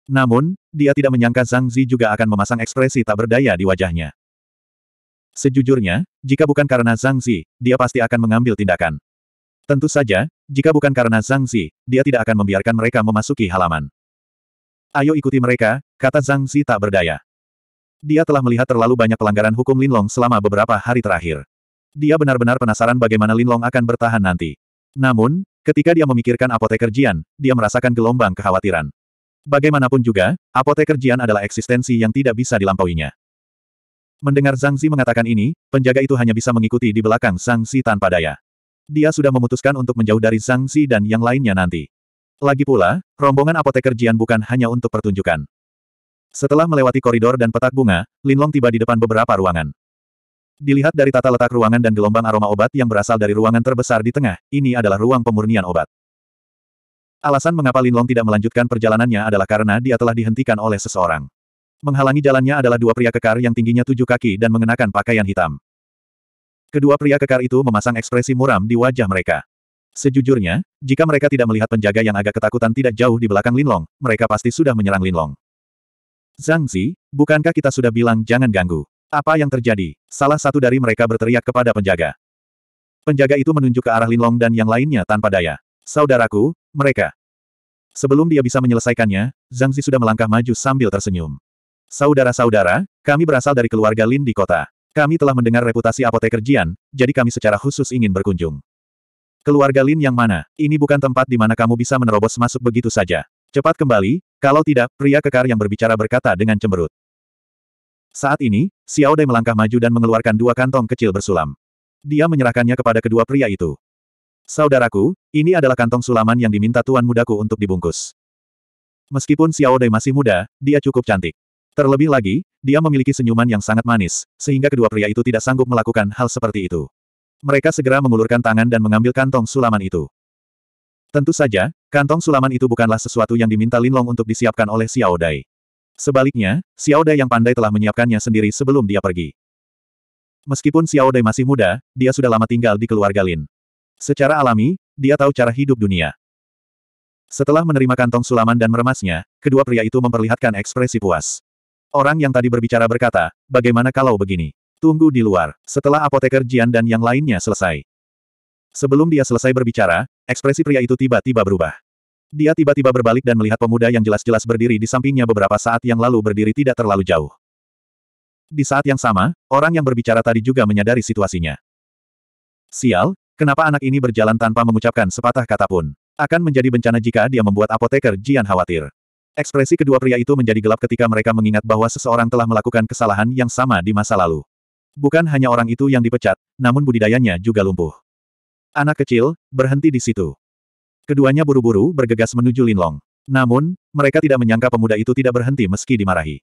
Namun, dia tidak menyangka Zhang Zi juga akan memasang ekspresi tak berdaya di wajahnya. Sejujurnya, jika bukan karena Zhang Zi, dia pasti akan mengambil tindakan. Tentu saja, jika bukan karena Zhang Zi, dia tidak akan membiarkan mereka memasuki halaman. Ayo ikuti mereka, kata Zhang Zi tak berdaya. Dia telah melihat terlalu banyak pelanggaran hukum Linlong selama beberapa hari terakhir. Dia benar-benar penasaran bagaimana Linlong akan bertahan nanti. Namun, ketika dia memikirkan apoteker Jian, dia merasakan gelombang kekhawatiran. Bagaimanapun juga, apoteker Jian adalah eksistensi yang tidak bisa dilampauinya. Mendengar Zhang Zi mengatakan ini, penjaga itu hanya bisa mengikuti di belakang Zhang Zi tanpa daya. Dia sudah memutuskan untuk menjauh dari Zhang Zi dan yang lainnya nanti. Lagi pula, rombongan apoteker Jian bukan hanya untuk pertunjukan. Setelah melewati koridor dan petak bunga, Linlong tiba di depan beberapa ruangan. Dilihat dari tata letak ruangan dan gelombang aroma obat yang berasal dari ruangan terbesar di tengah, ini adalah ruang pemurnian obat. Alasan mengapa Linlong tidak melanjutkan perjalanannya adalah karena dia telah dihentikan oleh seseorang. Menghalangi jalannya adalah dua pria kekar yang tingginya tujuh kaki dan mengenakan pakaian hitam. Kedua pria kekar itu memasang ekspresi muram di wajah mereka. Sejujurnya, jika mereka tidak melihat penjaga yang agak ketakutan tidak jauh di belakang Linlong, mereka pasti sudah menyerang Linlong. Zhang Zi, bukankah kita sudah bilang jangan ganggu? Apa yang terjadi? Salah satu dari mereka berteriak kepada penjaga. Penjaga itu menunjuk ke arah Linlong dan yang lainnya tanpa daya. Saudaraku, mereka. Sebelum dia bisa menyelesaikannya, Zhang Zi sudah melangkah maju sambil tersenyum. Saudara-saudara, kami berasal dari keluarga Lin di kota. Kami telah mendengar reputasi apoteker Jian, jadi kami secara khusus ingin berkunjung. Keluarga Lin yang mana? Ini bukan tempat di mana kamu bisa menerobos masuk begitu saja. Cepat kembali, kalau tidak, pria kekar yang berbicara berkata dengan cemberut. Saat ini, Xiao Dai melangkah maju dan mengeluarkan dua kantong kecil bersulam. Dia menyerahkannya kepada kedua pria itu. Saudaraku, ini adalah kantong sulaman yang diminta tuan mudaku untuk dibungkus. Meskipun Xiao Dai masih muda, dia cukup cantik. Terlebih lagi, dia memiliki senyuman yang sangat manis, sehingga kedua pria itu tidak sanggup melakukan hal seperti itu. Mereka segera mengulurkan tangan dan mengambil kantong sulaman itu. Tentu saja, kantong sulaman itu bukanlah sesuatu yang diminta Lin Long untuk disiapkan oleh Xiao Dai. Sebaliknya, Xiao Dai yang pandai telah menyiapkannya sendiri sebelum dia pergi. Meskipun Xiao Dai masih muda, dia sudah lama tinggal di keluarga Lin. Secara alami, dia tahu cara hidup dunia. Setelah menerima kantong sulaman dan meremasnya, kedua pria itu memperlihatkan ekspresi puas. Orang yang tadi berbicara berkata, bagaimana kalau begini? Tunggu di luar, setelah apoteker Jian dan yang lainnya selesai. Sebelum dia selesai berbicara, ekspresi pria itu tiba-tiba berubah. Dia tiba-tiba berbalik dan melihat pemuda yang jelas-jelas berdiri di sampingnya beberapa saat yang lalu berdiri tidak terlalu jauh. Di saat yang sama, orang yang berbicara tadi juga menyadari situasinya. Sial, kenapa anak ini berjalan tanpa mengucapkan sepatah kata pun? Akan menjadi bencana jika dia membuat apoteker Jian khawatir. Ekspresi kedua pria itu menjadi gelap ketika mereka mengingat bahwa seseorang telah melakukan kesalahan yang sama di masa lalu. Bukan hanya orang itu yang dipecat, namun budidayanya juga lumpuh. Anak kecil, berhenti di situ. Keduanya buru-buru bergegas menuju Linlong. Namun, mereka tidak menyangka pemuda itu tidak berhenti meski dimarahi.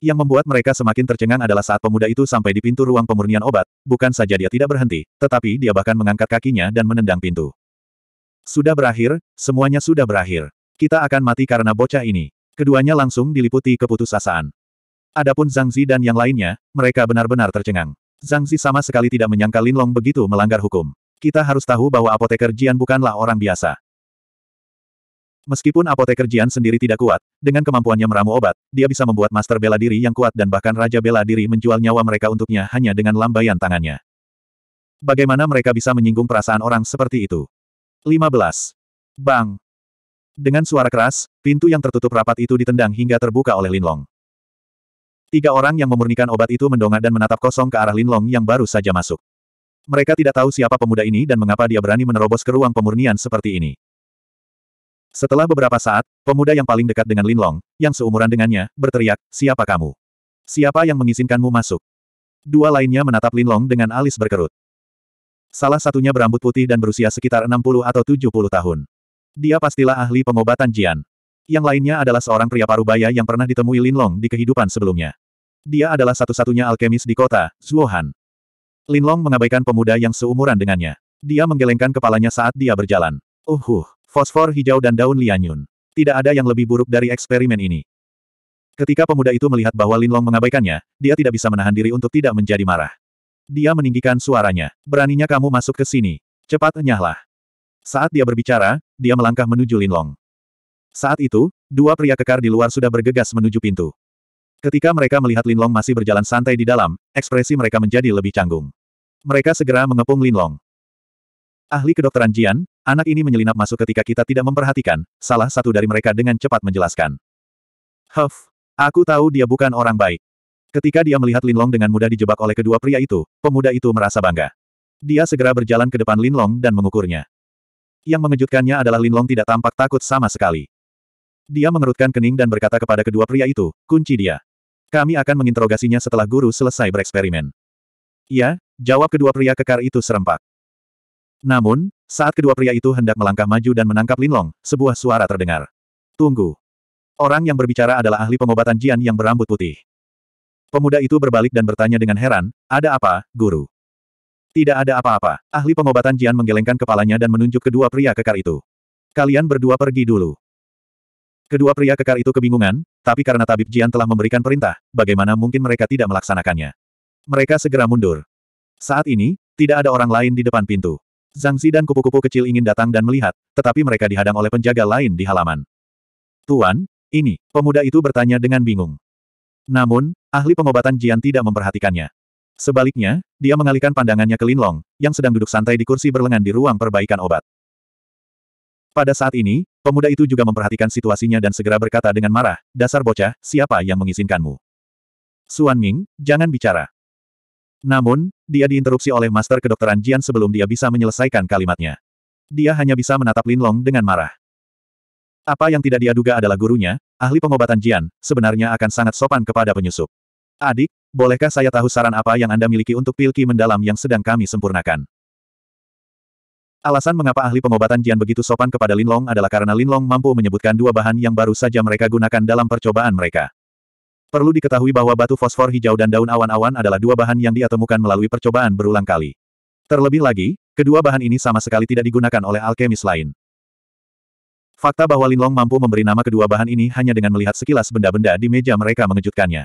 Yang membuat mereka semakin tercengang adalah saat pemuda itu sampai di pintu ruang pemurnian obat, bukan saja dia tidak berhenti, tetapi dia bahkan mengangkat kakinya dan menendang pintu. Sudah berakhir, semuanya sudah berakhir. Kita akan mati karena bocah ini. Keduanya langsung diliputi keputusasaan. Adapun Zhang Zi dan yang lainnya, mereka benar-benar tercengang. Zhang Zi sama sekali tidak menyangka Lin Long begitu melanggar hukum. Kita harus tahu bahwa apoteker Jian bukanlah orang biasa. Meskipun apoteker Jian sendiri tidak kuat, dengan kemampuannya meramu obat, dia bisa membuat master bela diri yang kuat dan bahkan raja bela diri menjual nyawa mereka untuknya hanya dengan lambaian tangannya. Bagaimana mereka bisa menyinggung perasaan orang seperti itu? 15. Bang! Dengan suara keras, pintu yang tertutup rapat itu ditendang hingga terbuka oleh Linlong. Tiga orang yang memurnikan obat itu mendongak dan menatap kosong ke arah Linlong yang baru saja masuk. Mereka tidak tahu siapa pemuda ini dan mengapa dia berani menerobos ke ruang pemurnian seperti ini. Setelah beberapa saat, pemuda yang paling dekat dengan Linlong, yang seumuran dengannya, berteriak, siapa kamu? Siapa yang mengizinkanmu masuk? Dua lainnya menatap Linlong dengan alis berkerut. Salah satunya berambut putih dan berusia sekitar 60 atau 70 tahun. Dia pastilah ahli pengobatan Jian. Yang lainnya adalah seorang pria parubaya yang pernah ditemui Linlong di kehidupan sebelumnya. Dia adalah satu-satunya alkemis di kota, Zuohan. Linlong mengabaikan pemuda yang seumuran dengannya. Dia menggelengkan kepalanya saat dia berjalan. Uhuh, fosfor hijau dan daun lianyun. Tidak ada yang lebih buruk dari eksperimen ini. Ketika pemuda itu melihat bahwa Linlong mengabaikannya, dia tidak bisa menahan diri untuk tidak menjadi marah. Dia meninggikan suaranya. Beraninya kamu masuk ke sini. Cepat enyahlah. Saat dia berbicara, dia melangkah menuju Linlong. Saat itu, dua pria kekar di luar sudah bergegas menuju pintu. Ketika mereka melihat Linlong masih berjalan santai di dalam, ekspresi mereka menjadi lebih canggung. Mereka segera mengepung Linlong. Ahli kedokteran Jian, anak ini menyelinap masuk ketika kita tidak memperhatikan, salah satu dari mereka dengan cepat menjelaskan. Huff, aku tahu dia bukan orang baik. Ketika dia melihat Linlong dengan mudah dijebak oleh kedua pria itu, pemuda itu merasa bangga. Dia segera berjalan ke depan Linlong dan mengukurnya. Yang mengejutkannya adalah Linlong tidak tampak takut sama sekali. Dia mengerutkan kening dan berkata kepada kedua pria itu, kunci dia. Kami akan menginterogasinya setelah guru selesai bereksperimen. Ya, jawab kedua pria kekar itu serempak. Namun, saat kedua pria itu hendak melangkah maju dan menangkap Linlong, sebuah suara terdengar. Tunggu. Orang yang berbicara adalah ahli pengobatan Jian yang berambut putih. Pemuda itu berbalik dan bertanya dengan heran, ada apa, guru? Tidak ada apa-apa. Ahli pengobatan Jian menggelengkan kepalanya dan menunjuk kedua pria kekar itu. Kalian berdua pergi dulu. Kedua pria kekar itu kebingungan, tapi karena Tabib Jian telah memberikan perintah, bagaimana mungkin mereka tidak melaksanakannya. Mereka segera mundur. Saat ini, tidak ada orang lain di depan pintu. Zhang Zi dan kupu-kupu kecil ingin datang dan melihat, tetapi mereka dihadang oleh penjaga lain di halaman. Tuan, ini, pemuda itu bertanya dengan bingung. Namun, ahli pengobatan Jian tidak memperhatikannya. Sebaliknya, dia mengalihkan pandangannya ke Linlong, yang sedang duduk santai di kursi berlengan di ruang perbaikan obat. Pada saat ini, pemuda itu juga memperhatikan situasinya dan segera berkata dengan marah, dasar bocah, siapa yang mengizinkanmu? Suan Ming, jangan bicara. Namun, dia diinterupsi oleh Master Kedokteran Jian sebelum dia bisa menyelesaikan kalimatnya. Dia hanya bisa menatap Lin Long dengan marah. Apa yang tidak dia duga adalah gurunya, ahli pengobatan Jian, sebenarnya akan sangat sopan kepada penyusup. Adik, bolehkah saya tahu saran apa yang Anda miliki untuk pilki mendalam yang sedang kami sempurnakan? Alasan mengapa ahli pengobatan Jian begitu sopan kepada Linlong adalah karena Linlong mampu menyebutkan dua bahan yang baru saja mereka gunakan dalam percobaan mereka. Perlu diketahui bahwa batu fosfor hijau dan daun awan-awan adalah dua bahan yang dia temukan melalui percobaan berulang kali. Terlebih lagi, kedua bahan ini sama sekali tidak digunakan oleh alkemis lain. Fakta bahwa Linlong mampu memberi nama kedua bahan ini hanya dengan melihat sekilas benda-benda di meja mereka mengejutkannya.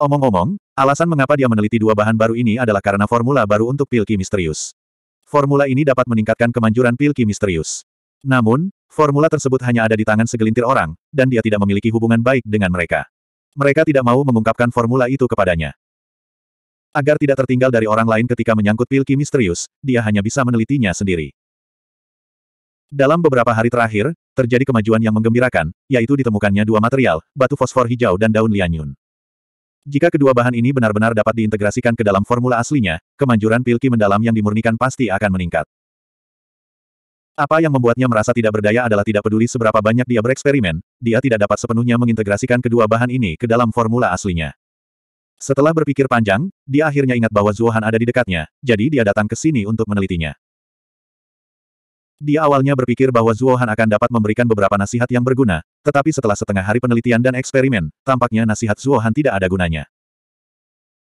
Omong-omong, alasan mengapa dia meneliti dua bahan baru ini adalah karena formula baru untuk pilki misterius. Formula ini dapat meningkatkan kemanjuran pilki misterius. Namun, formula tersebut hanya ada di tangan segelintir orang, dan dia tidak memiliki hubungan baik dengan mereka. Mereka tidak mau mengungkapkan formula itu kepadanya. Agar tidak tertinggal dari orang lain ketika menyangkut pilki misterius, dia hanya bisa menelitinya sendiri. Dalam beberapa hari terakhir, terjadi kemajuan yang menggembirakan, yaitu ditemukannya dua material, batu fosfor hijau dan daun lianyun. Jika kedua bahan ini benar-benar dapat diintegrasikan ke dalam formula aslinya, kemanjuran pilki mendalam yang dimurnikan pasti akan meningkat. Apa yang membuatnya merasa tidak berdaya adalah tidak peduli seberapa banyak dia bereksperimen, dia tidak dapat sepenuhnya mengintegrasikan kedua bahan ini ke dalam formula aslinya. Setelah berpikir panjang, dia akhirnya ingat bahwa Zuohan ada di dekatnya, jadi dia datang ke sini untuk menelitinya. Dia awalnya berpikir bahwa Zuohan akan dapat memberikan beberapa nasihat yang berguna, tetapi setelah setengah hari penelitian dan eksperimen, tampaknya nasihat Zuohan tidak ada gunanya.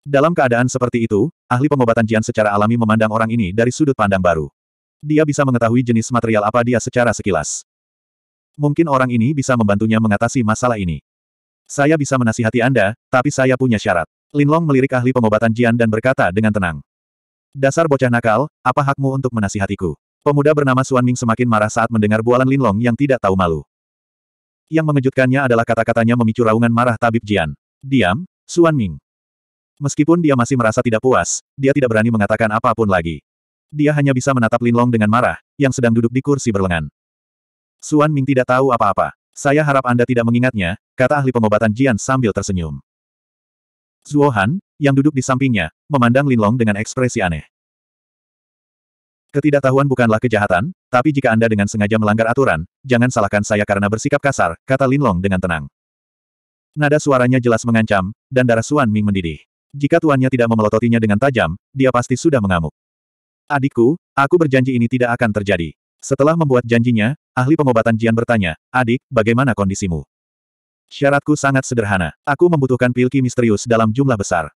Dalam keadaan seperti itu, ahli pengobatan Jian secara alami memandang orang ini dari sudut pandang baru. Dia bisa mengetahui jenis material apa dia secara sekilas. Mungkin orang ini bisa membantunya mengatasi masalah ini. Saya bisa menasihati Anda, tapi saya punya syarat. Linlong melirik ahli pengobatan Jian dan berkata dengan tenang. Dasar bocah nakal, apa hakmu untuk menasihatiku? Pemuda bernama Suan Ming semakin marah saat mendengar bualan Linlong yang tidak tahu malu. Yang mengejutkannya adalah kata-katanya memicu raungan marah tabib Jian. Diam, Suan Ming. Meskipun dia masih merasa tidak puas, dia tidak berani mengatakan apapun lagi. Dia hanya bisa menatap Linlong dengan marah, yang sedang duduk di kursi berlengan. Suan Ming tidak tahu apa-apa. Saya harap Anda tidak mengingatnya, kata ahli pengobatan Jian sambil tersenyum. Zuo Han, yang duduk di sampingnya, memandang Linlong dengan ekspresi aneh. Ketidaktahuan bukanlah kejahatan, tapi jika Anda dengan sengaja melanggar aturan, jangan salahkan saya karena bersikap kasar, kata Lin Long dengan tenang. Nada suaranya jelas mengancam, dan darah Suan Ming mendidih. Jika tuannya tidak memelototinya dengan tajam, dia pasti sudah mengamuk. Adikku, aku berjanji ini tidak akan terjadi. Setelah membuat janjinya, ahli pengobatan Jian bertanya, adik, bagaimana kondisimu? Syaratku sangat sederhana. Aku membutuhkan pilki misterius dalam jumlah besar.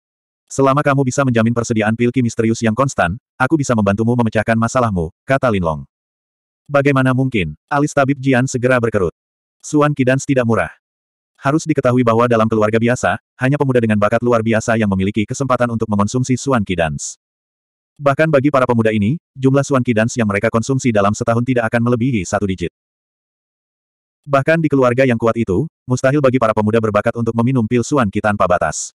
Selama kamu bisa menjamin persediaan pil ki misterius yang konstan, aku bisa membantumu memecahkan masalahmu, kata Linlong. Bagaimana mungkin? Alis tabib Jian segera berkerut. Suan Kidans tidak murah. Harus diketahui bahwa dalam keluarga biasa, hanya pemuda dengan bakat luar biasa yang memiliki kesempatan untuk mengonsumsi Suan Kidans. Bahkan bagi para pemuda ini, jumlah Suan Kidans yang mereka konsumsi dalam setahun tidak akan melebihi satu digit. Bahkan di keluarga yang kuat itu, mustahil bagi para pemuda berbakat untuk meminum pil Suan Ki tanpa batas.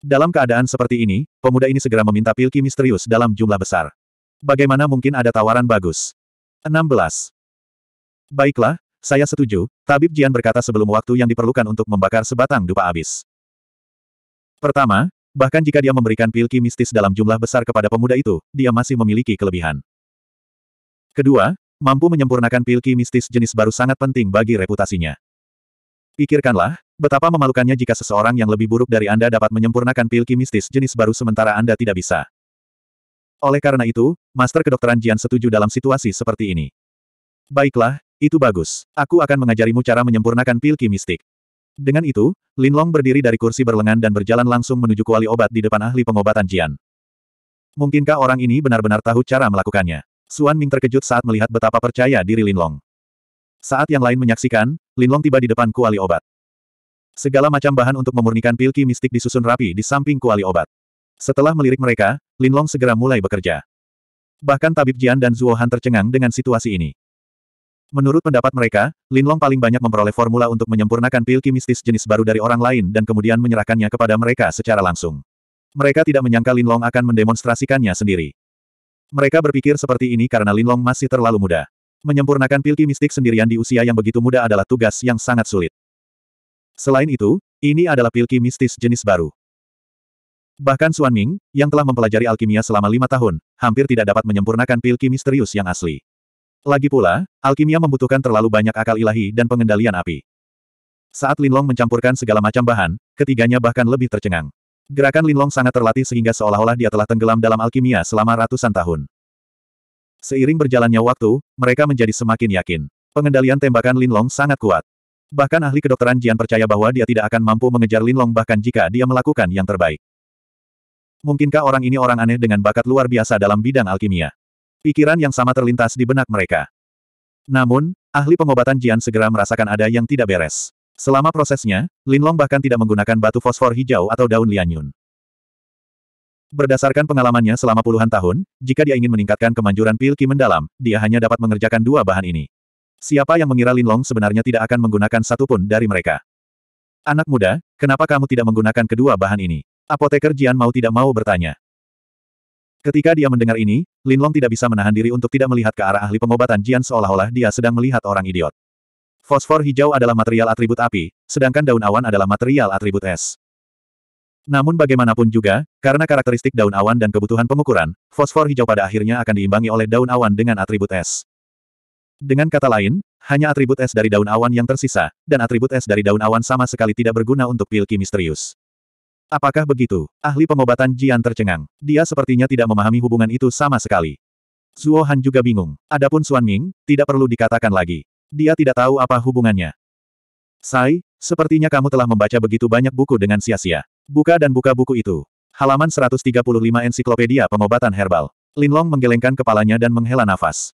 Dalam keadaan seperti ini, pemuda ini segera meminta pilki misterius dalam jumlah besar. Bagaimana mungkin ada tawaran bagus? 16. Baiklah, saya setuju, Tabib Jian berkata sebelum waktu yang diperlukan untuk membakar sebatang dupa habis. Pertama, bahkan jika dia memberikan pilki mistis dalam jumlah besar kepada pemuda itu, dia masih memiliki kelebihan. Kedua, mampu menyempurnakan pilki mistis jenis baru sangat penting bagi reputasinya. Pikirkanlah, Betapa memalukannya jika seseorang yang lebih buruk dari Anda dapat menyempurnakan pil kimistis jenis baru sementara Anda tidak bisa. Oleh karena itu, Master Kedokteran Jian setuju dalam situasi seperti ini. Baiklah, itu bagus. Aku akan mengajarimu cara menyempurnakan pil kimistik. Dengan itu, Lin Long berdiri dari kursi berlengan dan berjalan langsung menuju kuali obat di depan ahli pengobatan Jian. Mungkinkah orang ini benar-benar tahu cara melakukannya? Suan Ming terkejut saat melihat betapa percaya diri Lin Long. Saat yang lain menyaksikan, Lin Long tiba di depan kuali obat. Segala macam bahan untuk memurnikan pilki mistik disusun rapi di samping kuali obat. Setelah melirik mereka, Linlong segera mulai bekerja. Bahkan Tabib Jian dan Zuo tercengang dengan situasi ini. Menurut pendapat mereka, Linlong paling banyak memperoleh formula untuk menyempurnakan pilki mistis jenis baru dari orang lain dan kemudian menyerahkannya kepada mereka secara langsung. Mereka tidak menyangka Linlong akan mendemonstrasikannya sendiri. Mereka berpikir seperti ini karena Linlong masih terlalu muda. Menyempurnakan pilki mistik sendirian di usia yang begitu muda adalah tugas yang sangat sulit. Selain itu, ini adalah pilki mistis jenis baru. Bahkan Suan Ming, yang telah mempelajari alkimia selama lima tahun, hampir tidak dapat menyempurnakan pilki misterius yang asli. Lagi pula, alkimia membutuhkan terlalu banyak akal ilahi dan pengendalian api. Saat Linlong mencampurkan segala macam bahan, ketiganya bahkan lebih tercengang. Gerakan Linlong sangat terlatih sehingga seolah-olah dia telah tenggelam dalam alkimia selama ratusan tahun. Seiring berjalannya waktu, mereka menjadi semakin yakin. Pengendalian tembakan Linlong sangat kuat. Bahkan ahli kedokteran Jian percaya bahwa dia tidak akan mampu mengejar Lin Long bahkan jika dia melakukan yang terbaik. Mungkinkah orang ini orang aneh dengan bakat luar biasa dalam bidang alkimia? Pikiran yang sama terlintas di benak mereka. Namun, ahli pengobatan Jian segera merasakan ada yang tidak beres. Selama prosesnya, Lin Long bahkan tidak menggunakan batu fosfor hijau atau daun lianyun. Berdasarkan pengalamannya selama puluhan tahun, jika dia ingin meningkatkan kemanjuran pilki mendalam, dia hanya dapat mengerjakan dua bahan ini. Siapa yang mengira Linlong sebenarnya tidak akan menggunakan satupun dari mereka? Anak muda, kenapa kamu tidak menggunakan kedua bahan ini? Apoteker Jian mau tidak mau bertanya. Ketika dia mendengar ini, Linlong tidak bisa menahan diri untuk tidak melihat ke arah ahli pengobatan Jian seolah-olah dia sedang melihat orang idiot. Fosfor hijau adalah material atribut api, sedangkan daun awan adalah material atribut es. Namun bagaimanapun juga, karena karakteristik daun awan dan kebutuhan pengukuran, fosfor hijau pada akhirnya akan diimbangi oleh daun awan dengan atribut es. Dengan kata lain, hanya atribut es dari daun awan yang tersisa, dan atribut es dari daun awan sama sekali tidak berguna untuk pilki misterius. Apakah begitu? Ahli pengobatan Jian tercengang. Dia sepertinya tidak memahami hubungan itu sama sekali. Zuo Han juga bingung. Adapun Xuan Ming, tidak perlu dikatakan lagi. Dia tidak tahu apa hubungannya. Sai, sepertinya kamu telah membaca begitu banyak buku dengan sia-sia. Buka dan buka buku itu. Halaman 135 Ensiklopedia Pengobatan Herbal. Linlong menggelengkan kepalanya dan menghela nafas.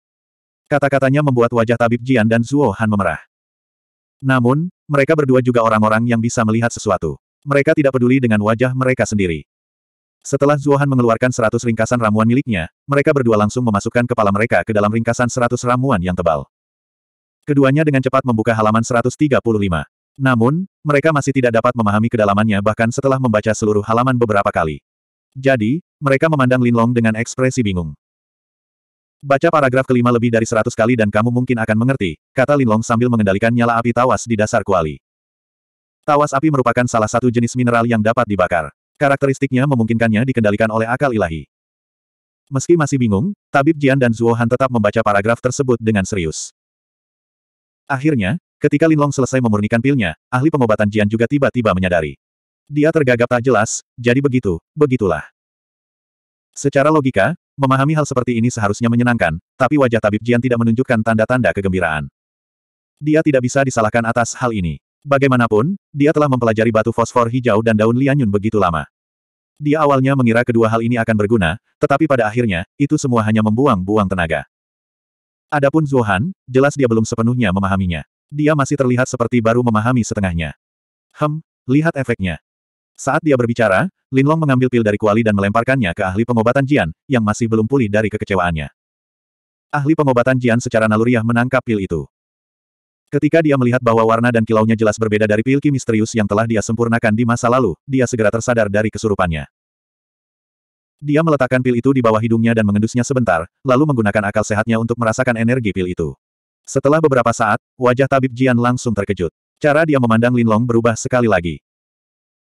Kata-katanya membuat wajah tabib Jian dan Zuo Han memerah. Namun, mereka berdua juga orang-orang yang bisa melihat sesuatu. Mereka tidak peduli dengan wajah mereka sendiri. Setelah Zuo Han mengeluarkan seratus ringkasan ramuan miliknya, mereka berdua langsung memasukkan kepala mereka ke dalam ringkasan seratus ramuan yang tebal. Keduanya dengan cepat membuka halaman 135. Namun, mereka masih tidak dapat memahami kedalamannya bahkan setelah membaca seluruh halaman beberapa kali. Jadi, mereka memandang Linlong dengan ekspresi bingung. Baca paragraf kelima lebih dari seratus kali dan kamu mungkin akan mengerti, kata Linlong sambil mengendalikan nyala api tawas di dasar kuali. Tawas api merupakan salah satu jenis mineral yang dapat dibakar. Karakteristiknya memungkinkannya dikendalikan oleh akal ilahi. Meski masih bingung, Tabib Jian dan Zuo tetap membaca paragraf tersebut dengan serius. Akhirnya, ketika Linlong selesai memurnikan pilnya, ahli pengobatan Jian juga tiba-tiba menyadari. Dia tergagap tak jelas, jadi begitu, begitulah. Secara logika, Memahami hal seperti ini seharusnya menyenangkan, tapi wajah tabib Jian tidak menunjukkan tanda-tanda kegembiraan. Dia tidak bisa disalahkan atas hal ini. Bagaimanapun, dia telah mempelajari batu fosfor hijau dan daun lianyun begitu lama. Dia awalnya mengira kedua hal ini akan berguna, tetapi pada akhirnya, itu semua hanya membuang-buang tenaga. Adapun Zohan, jelas dia belum sepenuhnya memahaminya. Dia masih terlihat seperti baru memahami setengahnya. Hem, lihat efeknya. Saat dia berbicara, Linlong mengambil pil dari kuali dan melemparkannya ke ahli pengobatan Jian, yang masih belum pulih dari kekecewaannya. Ahli pengobatan Jian secara naluriah menangkap pil itu. Ketika dia melihat bahwa warna dan kilaunya jelas berbeda dari pil misterius yang telah dia sempurnakan di masa lalu, dia segera tersadar dari kesurupannya. Dia meletakkan pil itu di bawah hidungnya dan mengendusnya sebentar, lalu menggunakan akal sehatnya untuk merasakan energi pil itu. Setelah beberapa saat, wajah tabib Jian langsung terkejut. Cara dia memandang Linlong berubah sekali lagi.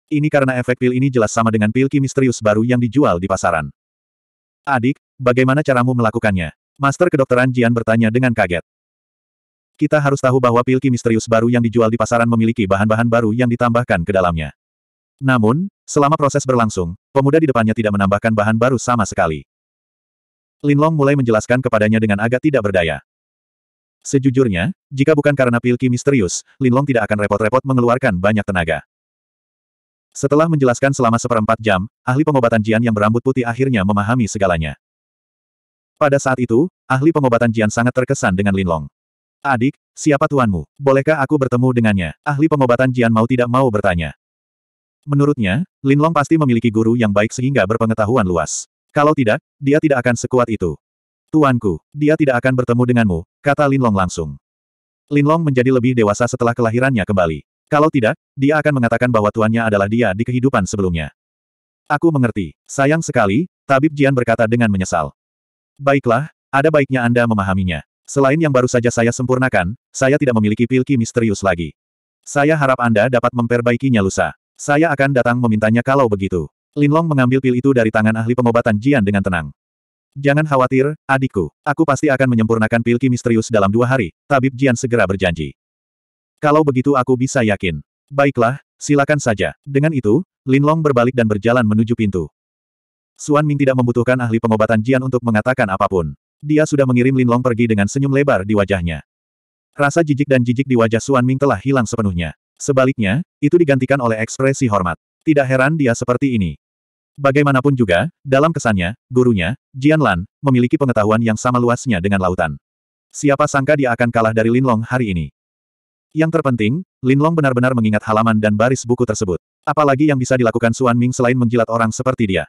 Ini karena efek pil ini jelas sama dengan pil kimisterius misterius baru yang dijual di pasaran. Adik, bagaimana caramu melakukannya? Master kedokteran Jian bertanya dengan kaget. Kita harus tahu bahwa pil kimisterius misterius baru yang dijual di pasaran memiliki bahan-bahan baru yang ditambahkan ke dalamnya. Namun, selama proses berlangsung, pemuda di depannya tidak menambahkan bahan baru sama sekali. Linlong mulai menjelaskan kepadanya dengan agak tidak berdaya. Sejujurnya, jika bukan karena pil kimisterius, misterius, Linlong tidak akan repot-repot mengeluarkan banyak tenaga. Setelah menjelaskan selama seperempat jam, ahli pengobatan Jian yang berambut putih akhirnya memahami segalanya. Pada saat itu, ahli pengobatan Jian sangat terkesan dengan Linlong. Adik, siapa tuanmu? Bolehkah aku bertemu dengannya? Ahli pengobatan Jian mau tidak mau bertanya. Menurutnya, Linlong pasti memiliki guru yang baik sehingga berpengetahuan luas. Kalau tidak, dia tidak akan sekuat itu. Tuanku, dia tidak akan bertemu denganmu, kata Linlong langsung. Linlong menjadi lebih dewasa setelah kelahirannya kembali. Kalau tidak, dia akan mengatakan bahwa tuannya adalah dia di kehidupan sebelumnya. Aku mengerti. Sayang sekali, Tabib Jian berkata dengan menyesal. Baiklah, ada baiknya Anda memahaminya. Selain yang baru saja saya sempurnakan, saya tidak memiliki pilki misterius lagi. Saya harap Anda dapat memperbaikinya lusa. Saya akan datang memintanya kalau begitu. Linlong mengambil pil itu dari tangan ahli pengobatan Jian dengan tenang. Jangan khawatir, adikku. Aku pasti akan menyempurnakan pilki misterius dalam dua hari, Tabib Jian segera berjanji. Kalau begitu aku bisa yakin. Baiklah, silakan saja. Dengan itu, Lin Long berbalik dan berjalan menuju pintu. Suan Ming tidak membutuhkan ahli pengobatan Jian untuk mengatakan apapun. Dia sudah mengirim Lin Long pergi dengan senyum lebar di wajahnya. Rasa jijik dan jijik di wajah Suan Ming telah hilang sepenuhnya. Sebaliknya, itu digantikan oleh ekspresi hormat. Tidak heran dia seperti ini. Bagaimanapun juga, dalam kesannya, gurunya, Jian Lan, memiliki pengetahuan yang sama luasnya dengan lautan. Siapa sangka dia akan kalah dari Lin Long hari ini. Yang terpenting, Linlong benar-benar mengingat halaman dan baris buku tersebut. Apalagi yang bisa dilakukan Suan Ming selain menjilat orang seperti dia.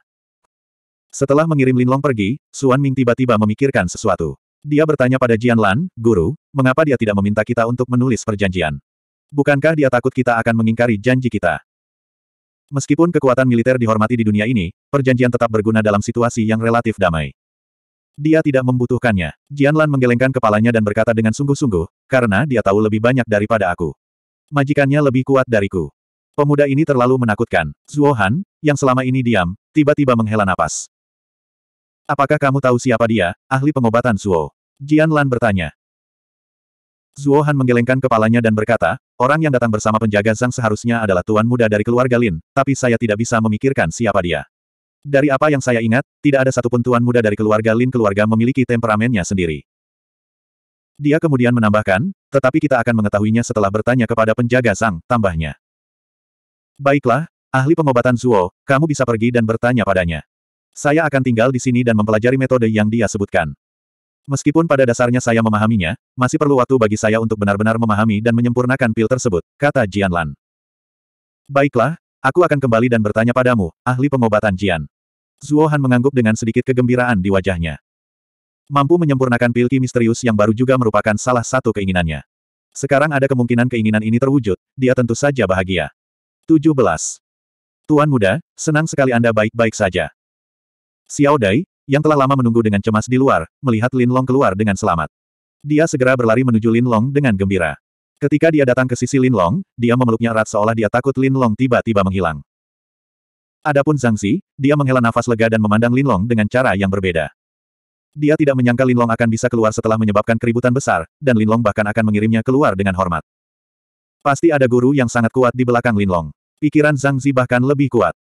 Setelah mengirim Linlong pergi, Suan Ming tiba-tiba memikirkan sesuatu. Dia bertanya pada Jian Lan, Guru, mengapa dia tidak meminta kita untuk menulis perjanjian? Bukankah dia takut kita akan mengingkari janji kita? Meskipun kekuatan militer dihormati di dunia ini, perjanjian tetap berguna dalam situasi yang relatif damai. Dia tidak membutuhkannya. Jianlan menggelengkan kepalanya dan berkata dengan sungguh-sungguh, karena dia tahu lebih banyak daripada aku. Majikannya lebih kuat dariku. Pemuda ini terlalu menakutkan. Zuohan, yang selama ini diam, tiba-tiba menghela napas. Apakah kamu tahu siapa dia, ahli pengobatan Zhuo? Jianlan bertanya. Zuohan menggelengkan kepalanya dan berkata, orang yang datang bersama penjaga Zhang seharusnya adalah tuan muda dari keluarga Lin, tapi saya tidak bisa memikirkan siapa dia. Dari apa yang saya ingat, tidak ada satupun tuan muda dari keluarga Lin keluarga memiliki temperamennya sendiri. Dia kemudian menambahkan, tetapi kita akan mengetahuinya setelah bertanya kepada penjaga sang, tambahnya. Baiklah, ahli pengobatan Zuo, kamu bisa pergi dan bertanya padanya. Saya akan tinggal di sini dan mempelajari metode yang dia sebutkan. Meskipun pada dasarnya saya memahaminya, masih perlu waktu bagi saya untuk benar-benar memahami dan menyempurnakan pil tersebut, kata Jian Lan. Baiklah, aku akan kembali dan bertanya padamu, ahli pengobatan Jian. Zuohan mengangguk dengan sedikit kegembiraan di wajahnya. Mampu menyempurnakan pilki misterius yang baru juga merupakan salah satu keinginannya. Sekarang ada kemungkinan keinginan ini terwujud, dia tentu saja bahagia. 17. Tuan muda, senang sekali Anda baik-baik saja. Xiao Dai, yang telah lama menunggu dengan cemas di luar, melihat Lin Long keluar dengan selamat. Dia segera berlari menuju Lin Long dengan gembira. Ketika dia datang ke sisi Lin Long, dia memeluknya erat seolah dia takut Lin Long tiba-tiba menghilang. Adapun Zhang Zi, dia menghela nafas lega dan memandang Linlong dengan cara yang berbeda. Dia tidak menyangka Linlong akan bisa keluar setelah menyebabkan keributan besar, dan Linlong bahkan akan mengirimnya keluar dengan hormat. Pasti ada guru yang sangat kuat di belakang Linlong. Pikiran Zhang Zi bahkan lebih kuat.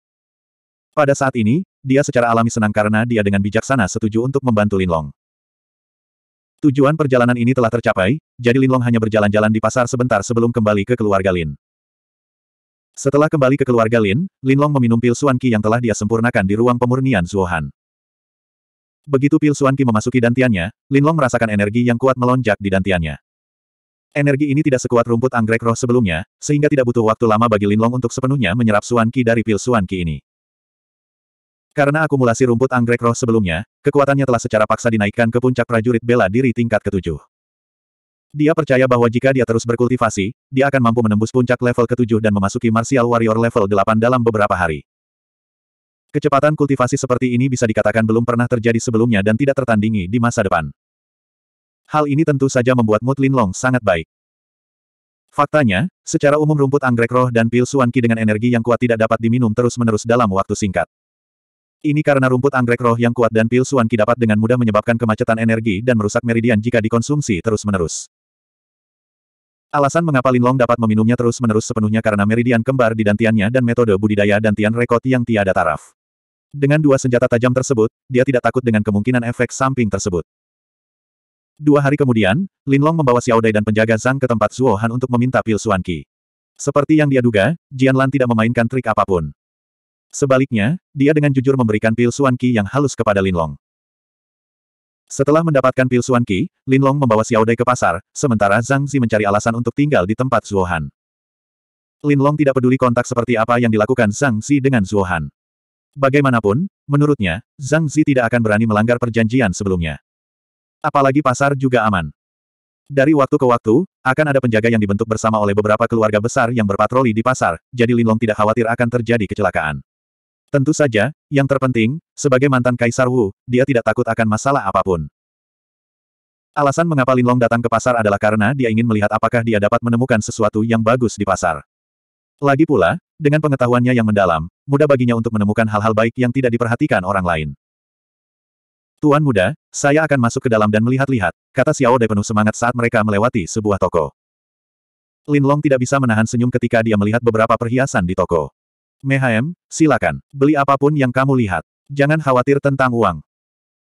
Pada saat ini, dia secara alami senang karena dia dengan bijaksana setuju untuk membantu Linlong. Tujuan perjalanan ini telah tercapai, jadi Linlong hanya berjalan-jalan di pasar sebentar sebelum kembali ke keluarga Lin. Setelah kembali ke keluarga Lin, Lin Long meminum pil Suanki yang telah dia sempurnakan di ruang pemurnian Zuohan. Begitu pil Suanki memasuki dantiannya, Long merasakan energi yang kuat melonjak di dantiannya. Energi ini tidak sekuat rumput anggrek roh sebelumnya, sehingga tidak butuh waktu lama bagi Lin Long untuk sepenuhnya menyerap Suanki dari pil Suanki ini. Karena akumulasi rumput anggrek roh sebelumnya, kekuatannya telah secara paksa dinaikkan ke puncak prajurit bela diri tingkat ketujuh. Dia percaya bahwa jika dia terus berkultivasi, dia akan mampu menembus puncak level ke-7 dan memasuki Martial Warrior level 8 dalam beberapa hari. Kecepatan kultivasi seperti ini bisa dikatakan belum pernah terjadi sebelumnya dan tidak tertandingi di masa depan. Hal ini tentu saja membuat mood Long sangat baik. Faktanya, secara umum rumput anggrek roh dan pil suanki dengan energi yang kuat tidak dapat diminum terus-menerus dalam waktu singkat. Ini karena rumput anggrek roh yang kuat dan pil suanki dapat dengan mudah menyebabkan kemacetan energi dan merusak meridian jika dikonsumsi terus-menerus. Alasan mengapa Linlong dapat meminumnya terus-menerus sepenuhnya karena meridian kembar di dantiannya dan metode budidaya dantian rekod yang tiada taraf. Dengan dua senjata tajam tersebut, dia tidak takut dengan kemungkinan efek samping tersebut. Dua hari kemudian, Linlong membawa Xiao Dai dan penjaga Zhang ke tempat Zuo untuk meminta pil Suanki. Seperti yang dia duga, Jian Lan tidak memainkan trik apapun. Sebaliknya, dia dengan jujur memberikan pil Suanki yang halus kepada Linlong. Setelah mendapatkan pil Suan Qi, Lin Long membawa Xiao Dai ke pasar, sementara Zhang Zi mencari alasan untuk tinggal di tempat Zuohan. Lin Long tidak peduli kontak seperti apa yang dilakukan Zhang Zi dengan Zuohan. Bagaimanapun, menurutnya, Zhang Zi tidak akan berani melanggar perjanjian sebelumnya. Apalagi pasar juga aman. Dari waktu ke waktu, akan ada penjaga yang dibentuk bersama oleh beberapa keluarga besar yang berpatroli di pasar, jadi Lin Long tidak khawatir akan terjadi kecelakaan. Tentu saja, yang terpenting, sebagai mantan Kaisar Wu, dia tidak takut akan masalah apapun. Alasan mengapa Linlong datang ke pasar adalah karena dia ingin melihat apakah dia dapat menemukan sesuatu yang bagus di pasar. Lagi pula, dengan pengetahuannya yang mendalam, mudah baginya untuk menemukan hal-hal baik yang tidak diperhatikan orang lain. Tuan muda, saya akan masuk ke dalam dan melihat-lihat, kata Xiao Dai penuh semangat saat mereka melewati sebuah toko. Linlong tidak bisa menahan senyum ketika dia melihat beberapa perhiasan di toko. Mehaem, silakan, beli apapun yang kamu lihat. Jangan khawatir tentang uang.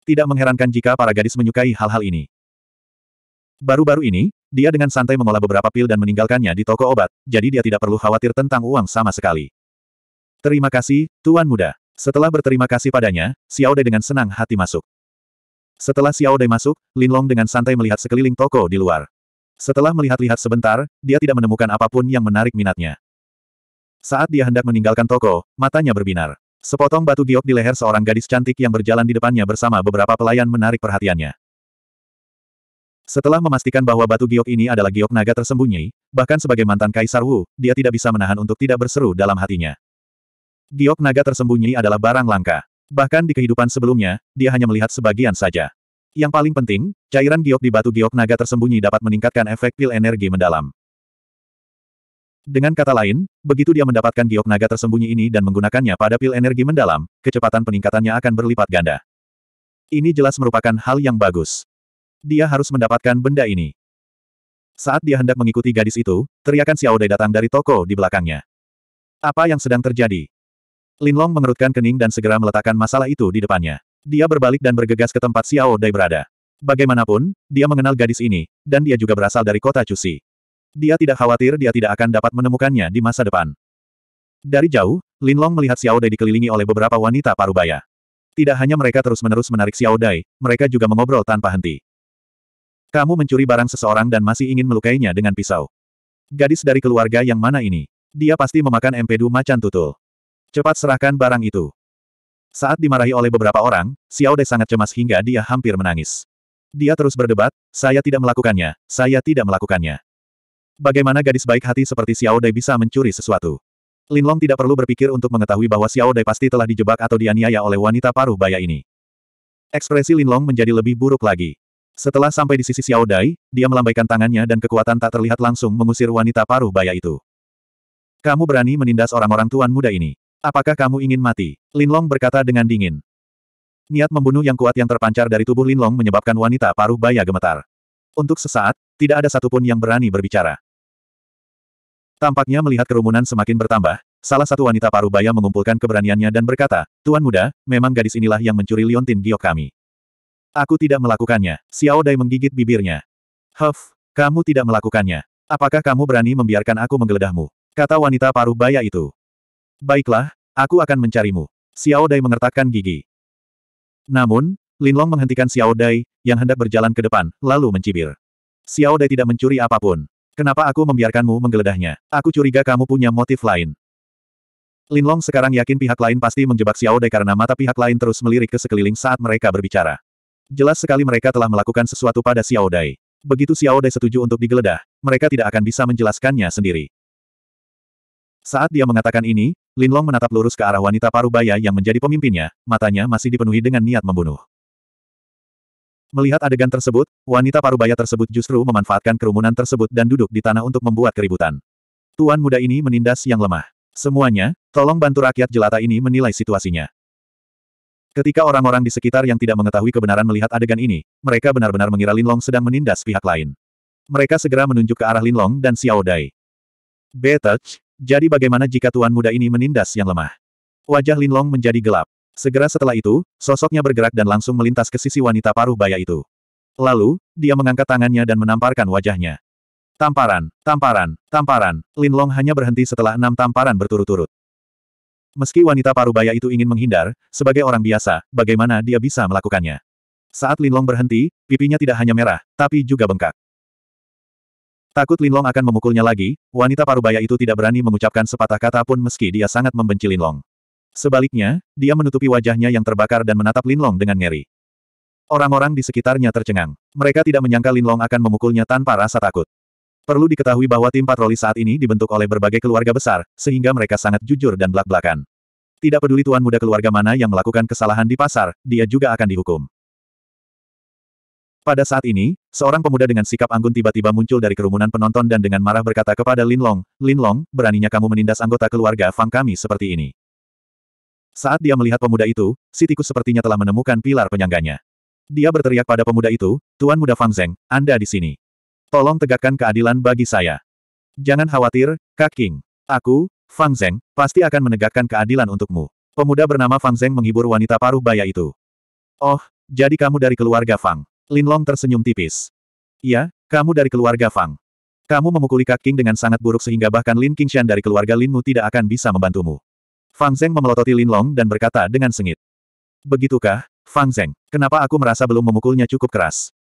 Tidak mengherankan jika para gadis menyukai hal-hal ini. Baru-baru ini, dia dengan santai mengolah beberapa pil dan meninggalkannya di toko obat, jadi dia tidak perlu khawatir tentang uang sama sekali. Terima kasih, Tuan Muda. Setelah berterima kasih padanya, Xiao Xiaode dengan senang hati masuk. Setelah Xiao Xiaode masuk, Lin Long dengan santai melihat sekeliling toko di luar. Setelah melihat-lihat sebentar, dia tidak menemukan apapun yang menarik minatnya. Saat dia hendak meninggalkan toko, matanya berbinar. Sepotong batu giok di leher seorang gadis cantik yang berjalan di depannya bersama beberapa pelayan menarik perhatiannya. Setelah memastikan bahwa batu giok ini adalah giok naga tersembunyi, bahkan sebagai mantan Kaisar Wu, dia tidak bisa menahan untuk tidak berseru dalam hatinya. Giok naga tersembunyi adalah barang langka. Bahkan di kehidupan sebelumnya, dia hanya melihat sebagian saja. Yang paling penting, cairan giok di batu giok naga tersembunyi dapat meningkatkan efek pil energi mendalam. Dengan kata lain, begitu dia mendapatkan giok naga tersembunyi ini dan menggunakannya pada pil energi mendalam, kecepatan peningkatannya akan berlipat ganda. Ini jelas merupakan hal yang bagus. Dia harus mendapatkan benda ini. Saat dia hendak mengikuti gadis itu, teriakan Xiao Dai datang dari toko di belakangnya. Apa yang sedang terjadi? Linlong mengerutkan kening dan segera meletakkan masalah itu di depannya. Dia berbalik dan bergegas ke tempat Xiao Dai berada. Bagaimanapun, dia mengenal gadis ini, dan dia juga berasal dari kota Cusi dia tidak khawatir dia tidak akan dapat menemukannya di masa depan. Dari jauh, Linlong melihat Xiao Dai dikelilingi oleh beberapa wanita parubaya. Tidak hanya mereka terus-menerus menarik Xiao Dai, mereka juga mengobrol tanpa henti. Kamu mencuri barang seseorang dan masih ingin melukainya dengan pisau. Gadis dari keluarga yang mana ini? Dia pasti memakan empedu macan tutul. Cepat serahkan barang itu. Saat dimarahi oleh beberapa orang, Xiao Dai sangat cemas hingga dia hampir menangis. Dia terus berdebat, saya tidak melakukannya, saya tidak melakukannya. Bagaimana gadis baik hati seperti Xiao Dai bisa mencuri sesuatu? Lin Long tidak perlu berpikir untuk mengetahui bahwa Xiao Dai pasti telah dijebak atau dianiaya oleh wanita paruh baya ini. Ekspresi Lin Long menjadi lebih buruk lagi. Setelah sampai di sisi Xiao Dai, dia melambaikan tangannya dan kekuatan tak terlihat langsung mengusir wanita paruh baya itu. Kamu berani menindas orang-orang tuan muda ini. Apakah kamu ingin mati? Lin Long berkata dengan dingin. Niat membunuh yang kuat yang terpancar dari tubuh Lin Long menyebabkan wanita paruh baya gemetar. Untuk sesaat, tidak ada satupun yang berani berbicara. Tampaknya melihat kerumunan semakin bertambah, salah satu wanita parubaya mengumpulkan keberaniannya dan berkata, Tuan muda, memang gadis inilah yang mencuri liontin giok kami. Aku tidak melakukannya. Xiao Dai menggigit bibirnya. Huff, kamu tidak melakukannya. Apakah kamu berani membiarkan aku menggeledahmu? Kata wanita parubaya itu. Baiklah, aku akan mencarimu. Xiao Dai mengertakkan gigi. Namun, Linlong menghentikan Xiao Dai, yang hendak berjalan ke depan, lalu mencibir. Xiao Dai tidak mencuri apapun. Kenapa aku membiarkanmu menggeledahnya? Aku curiga kamu punya motif lain. Linlong sekarang yakin pihak lain pasti menjebak Xiao Dai karena mata pihak lain terus melirik ke sekeliling saat mereka berbicara. Jelas sekali mereka telah melakukan sesuatu pada Xiao Dai. Begitu Xiao Dai setuju untuk digeledah, mereka tidak akan bisa menjelaskannya sendiri. Saat dia mengatakan ini, Linlong menatap lurus ke arah wanita parubaya yang menjadi pemimpinnya, matanya masih dipenuhi dengan niat membunuh. Melihat adegan tersebut, wanita parubaya tersebut justru memanfaatkan kerumunan tersebut dan duduk di tanah untuk membuat keributan. Tuan muda ini menindas yang lemah. Semuanya, tolong bantu rakyat jelata ini menilai situasinya. Ketika orang-orang di sekitar yang tidak mengetahui kebenaran melihat adegan ini, mereka benar-benar mengira Linlong sedang menindas pihak lain. Mereka segera menunjuk ke arah Linlong dan Xiao Dai. Betech, jadi bagaimana jika tuan muda ini menindas yang lemah? Wajah Linlong menjadi gelap. Segera setelah itu, sosoknya bergerak dan langsung melintas ke sisi wanita paruh baya itu. Lalu, dia mengangkat tangannya dan menamparkan wajahnya. Tamparan, tamparan, tamparan, Lin Long hanya berhenti setelah enam tamparan berturut-turut. Meski wanita paruh baya itu ingin menghindar, sebagai orang biasa, bagaimana dia bisa melakukannya? Saat Lin Long berhenti, pipinya tidak hanya merah, tapi juga bengkak. Takut Lin Long akan memukulnya lagi, wanita paruh baya itu tidak berani mengucapkan sepatah kata pun meski dia sangat membenci Lin Long. Sebaliknya, dia menutupi wajahnya yang terbakar dan menatap Linlong dengan ngeri. Orang-orang di sekitarnya tercengang. Mereka tidak menyangka Linlong akan memukulnya tanpa rasa takut. Perlu diketahui bahwa tim patroli saat ini dibentuk oleh berbagai keluarga besar, sehingga mereka sangat jujur dan belak-belakan. Tidak peduli tuan muda keluarga mana yang melakukan kesalahan di pasar, dia juga akan dihukum. Pada saat ini, seorang pemuda dengan sikap anggun tiba-tiba muncul dari kerumunan penonton dan dengan marah berkata kepada Linlong, Linlong, beraninya kamu menindas anggota keluarga Fang kami seperti ini. Saat dia melihat pemuda itu, si tikus sepertinya telah menemukan pilar penyangganya. Dia berteriak pada pemuda itu, Tuan Muda Fang Zeng, Anda di sini. Tolong tegakkan keadilan bagi saya. Jangan khawatir, Kak King. Aku, Fang Zeng, pasti akan menegakkan keadilan untukmu. Pemuda bernama Fang Zeng menghibur wanita paruh baya itu. Oh, jadi kamu dari keluarga Fang. Linlong tersenyum tipis. Iya, kamu dari keluarga Fang. Kamu memukuli Kak King dengan sangat buruk sehingga bahkan Lin Qingshan dari keluarga Linmu tidak akan bisa membantumu. Fang Zeng memelototi Lin Long dan berkata dengan sengit. Begitukah, Fang Zeng, kenapa aku merasa belum memukulnya cukup keras?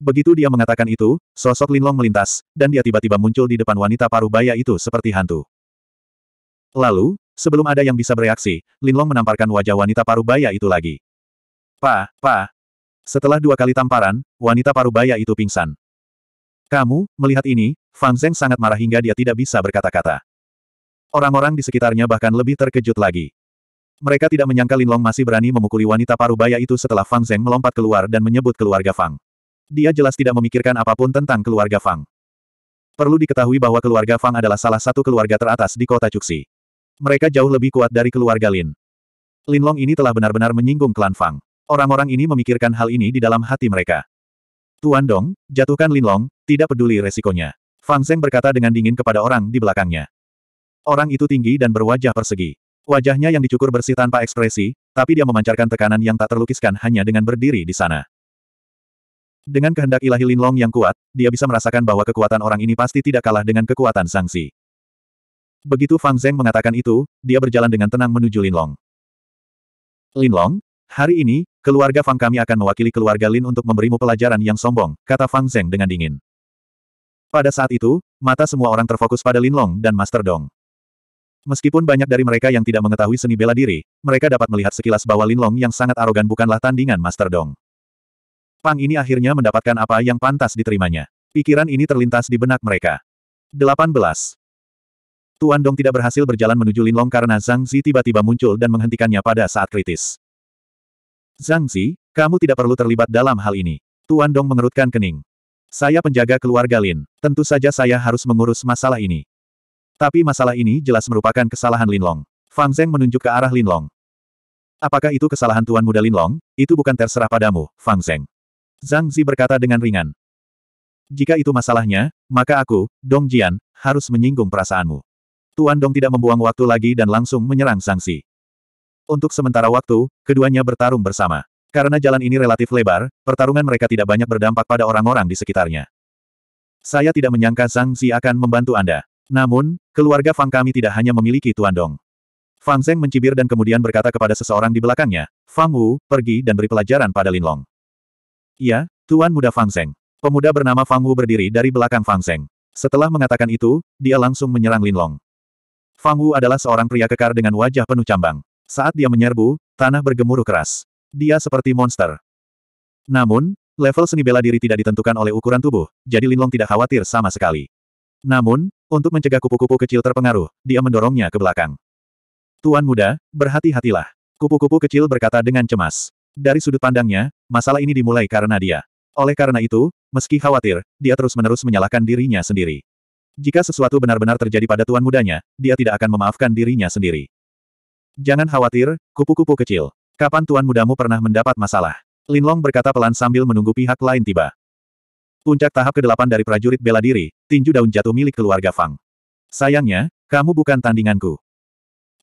Begitu dia mengatakan itu, sosok Lin Long melintas, dan dia tiba-tiba muncul di depan wanita paruh baya itu seperti hantu. Lalu, sebelum ada yang bisa bereaksi, Lin Long menamparkan wajah wanita paruh baya itu lagi. Pa, pa. Setelah dua kali tamparan, wanita paruh baya itu pingsan. Kamu, melihat ini, Fang Zeng sangat marah hingga dia tidak bisa berkata-kata. Orang-orang di sekitarnya bahkan lebih terkejut lagi. Mereka tidak menyangka Linlong masih berani memukuli wanita parubaya itu setelah Fang Zeng melompat keluar dan menyebut keluarga Fang. Dia jelas tidak memikirkan apapun tentang keluarga Fang. Perlu diketahui bahwa keluarga Fang adalah salah satu keluarga teratas di kota Cuxi. Mereka jauh lebih kuat dari keluarga Lin. Linlong ini telah benar-benar menyinggung klan Fang. Orang-orang ini memikirkan hal ini di dalam hati mereka. Tuan Dong, jatuhkan Linlong, tidak peduli resikonya. Fang Zeng berkata dengan dingin kepada orang di belakangnya. Orang itu tinggi dan berwajah persegi. Wajahnya yang dicukur bersih tanpa ekspresi, tapi dia memancarkan tekanan yang tak terlukiskan hanya dengan berdiri di sana. Dengan kehendak ilahi Lin Long yang kuat, dia bisa merasakan bahwa kekuatan orang ini pasti tidak kalah dengan kekuatan sangsi. Begitu Fang Zeng mengatakan itu, dia berjalan dengan tenang menuju Lin Long. Lin Long, hari ini, keluarga Fang kami akan mewakili keluarga Lin untuk memberimu pelajaran yang sombong, kata Fang Zeng dengan dingin. Pada saat itu, mata semua orang terfokus pada Lin Long dan Master Dong. Meskipun banyak dari mereka yang tidak mengetahui seni bela diri, mereka dapat melihat sekilas bahwa Long yang sangat arogan bukanlah tandingan Master Dong. Pang ini akhirnya mendapatkan apa yang pantas diterimanya. Pikiran ini terlintas di benak mereka. 18. Tuan Dong tidak berhasil berjalan menuju Lin Long karena Zhang Zi tiba-tiba muncul dan menghentikannya pada saat kritis. Zhang Zi, kamu tidak perlu terlibat dalam hal ini. Tuan Dong mengerutkan kening. Saya penjaga keluarga Lin. Tentu saja saya harus mengurus masalah ini. Tapi masalah ini jelas merupakan kesalahan Linlong. Fang Zeng menunjuk ke arah Linlong. Apakah itu kesalahan Tuan Muda Linlong? Itu bukan terserah padamu, Fang Zeng. Zhang Zi berkata dengan ringan. Jika itu masalahnya, maka aku, Dong Jian, harus menyinggung perasaanmu. Tuan Dong tidak membuang waktu lagi dan langsung menyerang Zhang Zi. Untuk sementara waktu, keduanya bertarung bersama. Karena jalan ini relatif lebar, pertarungan mereka tidak banyak berdampak pada orang-orang di sekitarnya. Saya tidak menyangka Zhang Zi akan membantu Anda. Namun, keluarga Fang kami tidak hanya memiliki Tuan Dong. Fang Zeng mencibir dan kemudian berkata kepada seseorang di belakangnya, Fang Wu, pergi dan beri pelajaran pada Lin Long. Ya, Tuan Muda Fang Zeng. Pemuda bernama Fang Wu berdiri dari belakang Fang Zeng. Setelah mengatakan itu, dia langsung menyerang Lin Long. Fang Wu adalah seorang pria kekar dengan wajah penuh cambang. Saat dia menyerbu, tanah bergemuruh keras. Dia seperti monster. Namun, level seni bela diri tidak ditentukan oleh ukuran tubuh, jadi Lin Long tidak khawatir sama sekali. Namun, untuk mencegah kupu-kupu kecil terpengaruh, dia mendorongnya ke belakang. Tuan muda, berhati-hatilah. Kupu-kupu kecil berkata dengan cemas. Dari sudut pandangnya, masalah ini dimulai karena dia. Oleh karena itu, meski khawatir, dia terus-menerus menyalahkan dirinya sendiri. Jika sesuatu benar-benar terjadi pada tuan mudanya, dia tidak akan memaafkan dirinya sendiri. Jangan khawatir, kupu-kupu kecil. Kapan tuan mudamu pernah mendapat masalah? Linlong berkata pelan sambil menunggu pihak lain tiba. Puncak tahap ke-8 dari prajurit bela diri, tinju daun jatuh milik keluarga Fang. Sayangnya, kamu bukan tandinganku.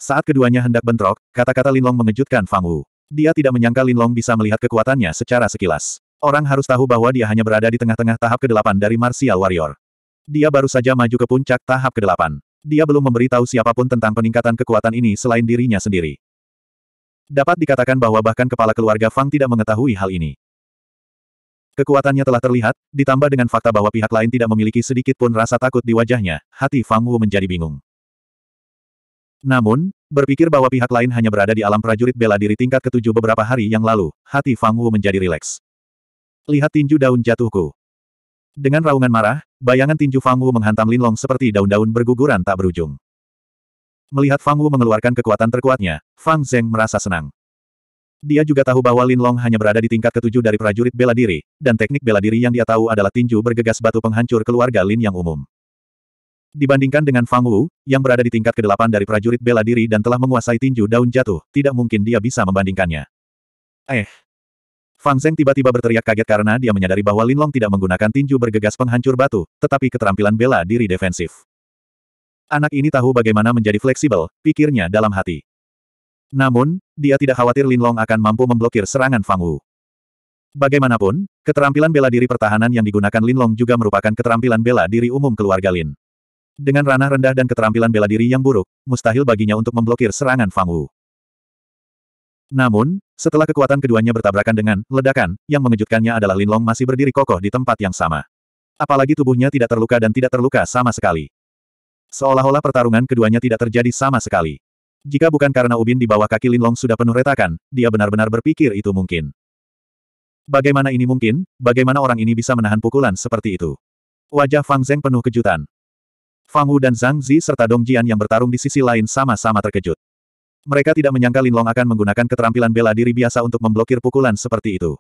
Saat keduanya hendak bentrok, kata-kata Linlong mengejutkan Fang Wu. Dia tidak menyangka Linlong bisa melihat kekuatannya secara sekilas. Orang harus tahu bahwa dia hanya berada di tengah-tengah tahap ke-8 dari Martial Warrior. Dia baru saja maju ke puncak tahap ke-8. Dia belum memberitahu siapapun tentang peningkatan kekuatan ini selain dirinya sendiri. Dapat dikatakan bahwa bahkan kepala keluarga Fang tidak mengetahui hal ini. Kekuatannya telah terlihat, ditambah dengan fakta bahwa pihak lain tidak memiliki sedikit pun rasa takut di wajahnya, hati Fang Wu menjadi bingung. Namun, berpikir bahwa pihak lain hanya berada di alam prajurit bela diri tingkat ketujuh beberapa hari yang lalu, hati Fang Wu menjadi rileks. Lihat tinju daun jatuhku. Dengan raungan marah, bayangan tinju Fang Wu menghantam Linlong seperti daun-daun berguguran tak berujung. Melihat Fang Wu mengeluarkan kekuatan terkuatnya, Fang Zeng merasa senang. Dia juga tahu bahwa Lin Long hanya berada di tingkat ketujuh dari prajurit bela diri, dan teknik bela diri yang dia tahu adalah tinju bergegas batu penghancur keluarga Lin yang umum. Dibandingkan dengan Fang Wu, yang berada di tingkat kedelapan dari prajurit bela diri dan telah menguasai tinju daun jatuh, tidak mungkin dia bisa membandingkannya. Eh. Fang Zeng tiba-tiba berteriak kaget karena dia menyadari bahwa Lin Long tidak menggunakan tinju bergegas penghancur batu, tetapi keterampilan bela diri defensif. Anak ini tahu bagaimana menjadi fleksibel, pikirnya dalam hati. Namun, dia tidak khawatir Linlong akan mampu memblokir serangan Fang Wu. Bagaimanapun, keterampilan bela diri pertahanan yang digunakan Linlong juga merupakan keterampilan bela diri umum keluarga Lin. Dengan ranah rendah dan keterampilan bela diri yang buruk, mustahil baginya untuk memblokir serangan Fang Wu. Namun, setelah kekuatan keduanya bertabrakan dengan ledakan, yang mengejutkannya adalah Linlong masih berdiri kokoh di tempat yang sama. Apalagi tubuhnya tidak terluka dan tidak terluka sama sekali. Seolah-olah pertarungan keduanya tidak terjadi sama sekali. Jika bukan karena ubin di bawah kaki Linlong sudah penuh retakan, dia benar-benar berpikir itu mungkin. Bagaimana ini mungkin, bagaimana orang ini bisa menahan pukulan seperti itu? Wajah Fang Zeng penuh kejutan. Fang Wu dan Zhang Zi serta Dong Jian yang bertarung di sisi lain sama-sama terkejut. Mereka tidak menyangka Linlong akan menggunakan keterampilan bela diri biasa untuk memblokir pukulan seperti itu.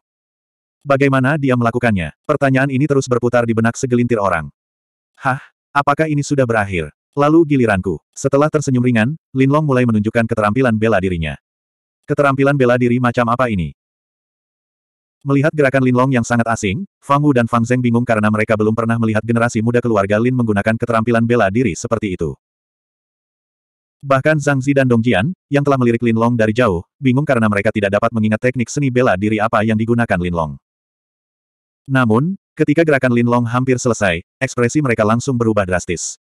Bagaimana dia melakukannya? Pertanyaan ini terus berputar di benak segelintir orang. Hah? Apakah ini sudah berakhir? Lalu giliranku. Setelah tersenyum ringan, Linlong mulai menunjukkan keterampilan bela dirinya. Keterampilan bela diri macam apa ini? Melihat gerakan Linlong yang sangat asing, Fang Wu dan Fang Zeng bingung karena mereka belum pernah melihat generasi muda keluarga Lin menggunakan keterampilan bela diri seperti itu. Bahkan Zhang Zi dan Dong Jian, yang telah melirik Linlong dari jauh, bingung karena mereka tidak dapat mengingat teknik seni bela diri apa yang digunakan Linlong. Namun, ketika gerakan Linlong hampir selesai, ekspresi mereka langsung berubah drastis.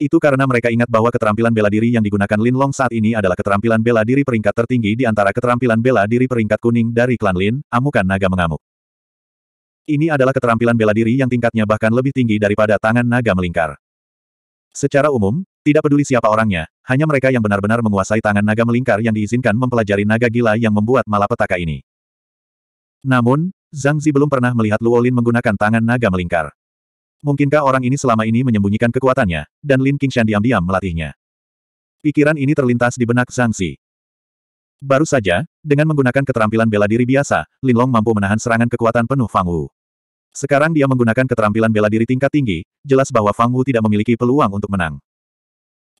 Itu karena mereka ingat bahwa keterampilan bela diri yang digunakan Lin Long saat ini adalah keterampilan bela diri peringkat tertinggi di antara keterampilan bela diri peringkat kuning dari klan Lin, amukan naga mengamuk. Ini adalah keterampilan bela diri yang tingkatnya bahkan lebih tinggi daripada tangan naga melingkar. Secara umum, tidak peduli siapa orangnya, hanya mereka yang benar-benar menguasai tangan naga melingkar yang diizinkan mempelajari naga gila yang membuat malapetaka ini. Namun, Zhang Zi belum pernah melihat Luolin menggunakan tangan naga melingkar. Mungkinkah orang ini selama ini menyembunyikan kekuatannya, dan Lin Qingshan diam-diam melatihnya. Pikiran ini terlintas di benak Zhang Xi. Baru saja, dengan menggunakan keterampilan bela diri biasa, Lin Long mampu menahan serangan kekuatan penuh Fang Wu. Sekarang dia menggunakan keterampilan bela diri tingkat tinggi, jelas bahwa Fang Wu tidak memiliki peluang untuk menang.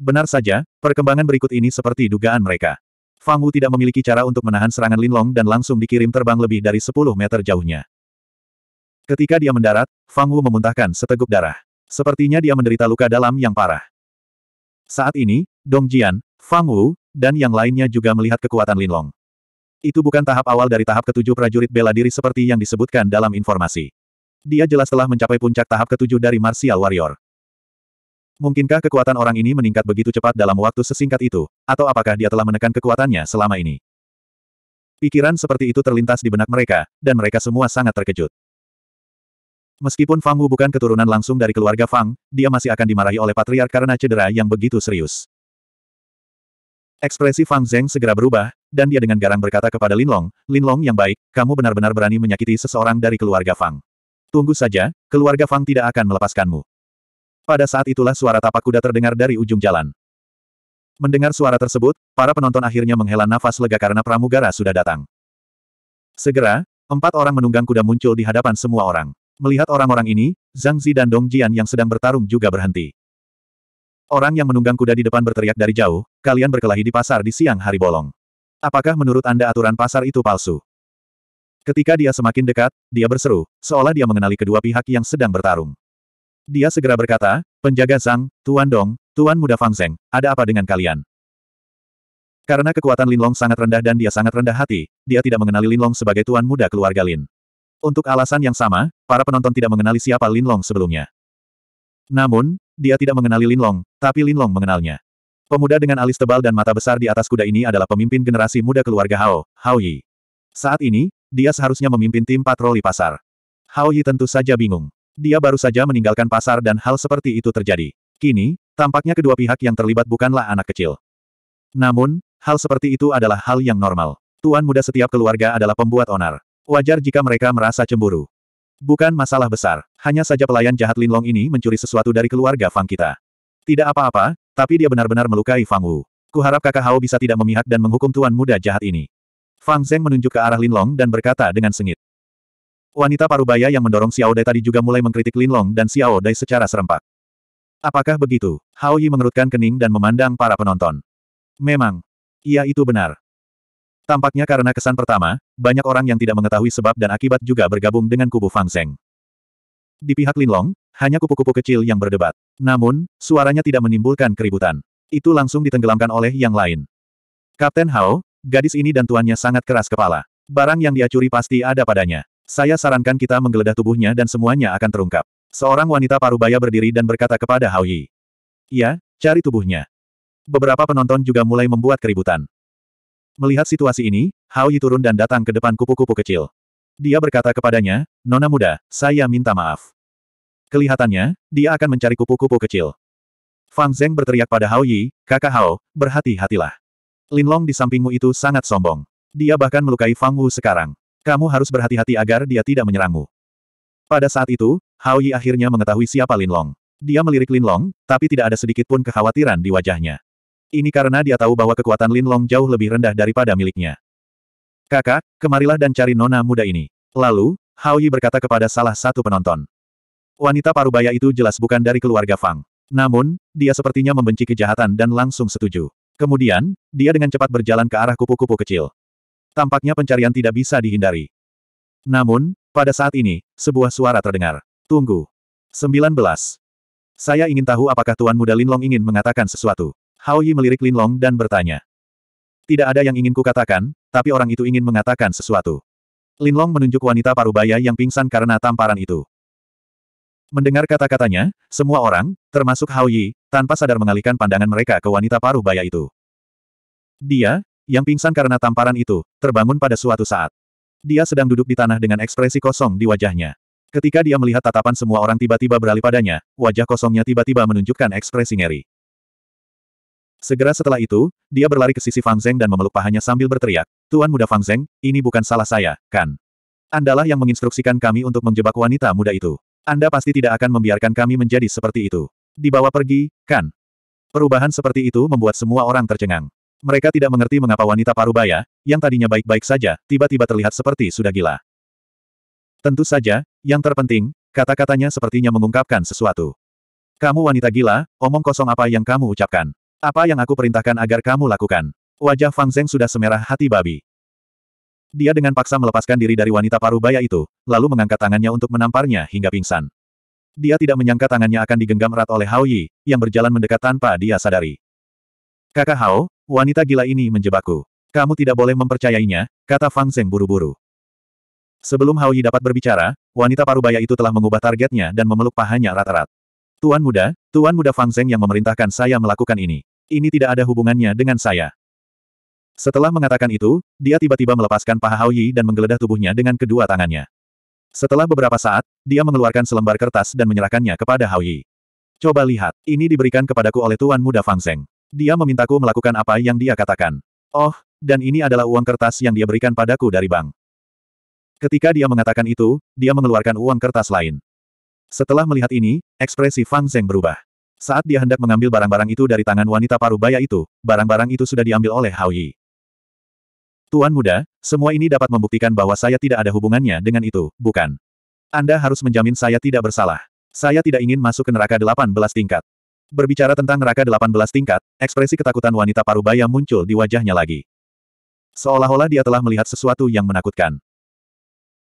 Benar saja, perkembangan berikut ini seperti dugaan mereka. Fang Wu tidak memiliki cara untuk menahan serangan Lin Long dan langsung dikirim terbang lebih dari 10 meter jauhnya. Ketika dia mendarat, Fang Wu memuntahkan seteguk darah. Sepertinya dia menderita luka dalam yang parah. Saat ini, Dong Jian, Fang Wu, dan yang lainnya juga melihat kekuatan Linlong. Itu bukan tahap awal dari tahap ketujuh prajurit bela diri seperti yang disebutkan dalam informasi. Dia jelas telah mencapai puncak tahap ketujuh dari Martial Warrior. Mungkinkah kekuatan orang ini meningkat begitu cepat dalam waktu sesingkat itu, atau apakah dia telah menekan kekuatannya selama ini? Pikiran seperti itu terlintas di benak mereka, dan mereka semua sangat terkejut. Meskipun Fang Wu bukan keturunan langsung dari keluarga Fang, dia masih akan dimarahi oleh patriark karena cedera yang begitu serius. Ekspresi Fang Zeng segera berubah, dan dia dengan garang berkata kepada Linlong, Linlong yang baik, kamu benar-benar berani menyakiti seseorang dari keluarga Fang. Tunggu saja, keluarga Fang tidak akan melepaskanmu. Pada saat itulah suara tapak kuda terdengar dari ujung jalan. Mendengar suara tersebut, para penonton akhirnya menghela nafas lega karena pramugara sudah datang. Segera, empat orang menunggang kuda muncul di hadapan semua orang. Melihat orang-orang ini, Zhang Zi dan Dong Jian yang sedang bertarung juga berhenti. Orang yang menunggang kuda di depan berteriak dari jauh, kalian berkelahi di pasar di siang hari bolong. Apakah menurut Anda aturan pasar itu palsu? Ketika dia semakin dekat, dia berseru, seolah dia mengenali kedua pihak yang sedang bertarung. Dia segera berkata, penjaga Zhang, Tuan Dong, Tuan Muda Fang Zeng, ada apa dengan kalian? Karena kekuatan Linlong sangat rendah dan dia sangat rendah hati, dia tidak mengenali Linlong sebagai Tuan Muda keluarga Lin. Untuk alasan yang sama, para penonton tidak mengenali siapa Lin Long sebelumnya. Namun, dia tidak mengenali Lin Long, tapi Lin Long mengenalnya. Pemuda dengan alis tebal dan mata besar di atas kuda ini adalah pemimpin generasi muda keluarga Hao, Hao Yi. Saat ini, dia seharusnya memimpin tim patroli pasar. Hao Yi tentu saja bingung. Dia baru saja meninggalkan pasar dan hal seperti itu terjadi. Kini, tampaknya kedua pihak yang terlibat bukanlah anak kecil. Namun, hal seperti itu adalah hal yang normal. Tuan muda setiap keluarga adalah pembuat onar. Wajar jika mereka merasa cemburu. Bukan masalah besar, hanya saja pelayan jahat Linlong ini mencuri sesuatu dari keluarga Fang kita. Tidak apa-apa, tapi dia benar-benar melukai Fang Wu. Kuharap kakak Hao bisa tidak memihak dan menghukum tuan muda jahat ini. Fang Zeng menunjuk ke arah Linlong dan berkata dengan sengit. Wanita parubaya yang mendorong Xiao Dai tadi juga mulai mengkritik Linlong dan Xiao Dai secara serempak. Apakah begitu? Hao Yi mengerutkan kening dan memandang para penonton. Memang. ia itu benar. Tampaknya karena kesan pertama, banyak orang yang tidak mengetahui sebab dan akibat juga bergabung dengan kubu Fang Zeng. Di pihak Linlong, hanya kupu-kupu kecil yang berdebat. Namun, suaranya tidak menimbulkan keributan. Itu langsung ditenggelamkan oleh yang lain. Kapten Hao, gadis ini dan tuannya sangat keras kepala. Barang yang diacuri pasti ada padanya. Saya sarankan kita menggeledah tubuhnya dan semuanya akan terungkap. Seorang wanita parubaya berdiri dan berkata kepada Hao Yi. Ya, cari tubuhnya. Beberapa penonton juga mulai membuat keributan. Melihat situasi ini, Hao Yi turun dan datang ke depan kupu-kupu kecil. Dia berkata kepadanya, Nona muda, saya minta maaf. Kelihatannya, dia akan mencari kupu-kupu kecil. Fang Zeng berteriak pada Hao Yi, kakak Hao, berhati-hatilah. Lin Long di sampingmu itu sangat sombong. Dia bahkan melukai Fang Wu sekarang. Kamu harus berhati-hati agar dia tidak menyerangmu. Pada saat itu, Hao Yi akhirnya mengetahui siapa Lin Long. Dia melirik Lin Long, tapi tidak ada sedikit pun kekhawatiran di wajahnya. Ini karena dia tahu bahwa kekuatan Lin Long jauh lebih rendah daripada miliknya. Kakak, kemarilah dan cari nona muda ini. Lalu, Hao Yi berkata kepada salah satu penonton. Wanita parubaya itu jelas bukan dari keluarga Fang. Namun, dia sepertinya membenci kejahatan dan langsung setuju. Kemudian, dia dengan cepat berjalan ke arah kupu-kupu kecil. Tampaknya pencarian tidak bisa dihindari. Namun, pada saat ini, sebuah suara terdengar. Tunggu. 19. Saya ingin tahu apakah Tuan Muda Linlong ingin mengatakan sesuatu. Hao Yi melirik Linlong dan bertanya. Tidak ada yang ingin kukatakan, tapi orang itu ingin mengatakan sesuatu. Linlong menunjuk wanita parubaya yang pingsan karena tamparan itu. Mendengar kata-katanya, semua orang, termasuk Hao Yi, tanpa sadar mengalihkan pandangan mereka ke wanita parubaya itu. Dia, yang pingsan karena tamparan itu, terbangun pada suatu saat. Dia sedang duduk di tanah dengan ekspresi kosong di wajahnya. Ketika dia melihat tatapan semua orang tiba-tiba beralih padanya, wajah kosongnya tiba-tiba menunjukkan ekspresi ngeri. Segera setelah itu, dia berlari ke sisi Fang Zeng dan memeluk pahanya sambil berteriak, Tuan muda Fang Zeng, ini bukan salah saya, kan? Andalah yang menginstruksikan kami untuk menjebak wanita muda itu. Anda pasti tidak akan membiarkan kami menjadi seperti itu. Dibawa pergi, kan? Perubahan seperti itu membuat semua orang tercengang. Mereka tidak mengerti mengapa wanita parubaya, yang tadinya baik-baik saja, tiba-tiba terlihat seperti sudah gila. Tentu saja, yang terpenting, kata-katanya sepertinya mengungkapkan sesuatu. Kamu wanita gila, omong kosong apa yang kamu ucapkan. Apa yang aku perintahkan agar kamu lakukan? Wajah Fang Zeng sudah semerah hati babi. Dia dengan paksa melepaskan diri dari wanita paruh baya itu, lalu mengangkat tangannya untuk menamparnya hingga pingsan. Dia tidak menyangka tangannya akan digenggam erat oleh Hao Yi, yang berjalan mendekat tanpa dia sadari. Kakak Hao, wanita gila ini menjebakku. Kamu tidak boleh mempercayainya, kata Fang Zeng buru-buru. Sebelum Hao Yi dapat berbicara, wanita paruh baya itu telah mengubah targetnya dan memeluk pahanya erat-erat. Tuan muda, Tuan muda Fang Zeng yang memerintahkan saya melakukan ini ini tidak ada hubungannya dengan saya. Setelah mengatakan itu, dia tiba-tiba melepaskan paha Hao Yi dan menggeledah tubuhnya dengan kedua tangannya. Setelah beberapa saat, dia mengeluarkan selembar kertas dan menyerahkannya kepada Hao Yi. Coba lihat, ini diberikan kepadaku oleh Tuan Muda Fang Zeng. Dia memintaku melakukan apa yang dia katakan. Oh, dan ini adalah uang kertas yang dia berikan padaku dari bank. Ketika dia mengatakan itu, dia mengeluarkan uang kertas lain. Setelah melihat ini, ekspresi Fang Zeng berubah. Saat dia hendak mengambil barang-barang itu dari tangan wanita parubaya itu, barang-barang itu sudah diambil oleh Hao Yi. Tuan muda, semua ini dapat membuktikan bahwa saya tidak ada hubungannya dengan itu, bukan? Anda harus menjamin saya tidak bersalah. Saya tidak ingin masuk ke neraka 18 tingkat. Berbicara tentang neraka 18 tingkat, ekspresi ketakutan wanita parubaya muncul di wajahnya lagi. Seolah-olah dia telah melihat sesuatu yang menakutkan.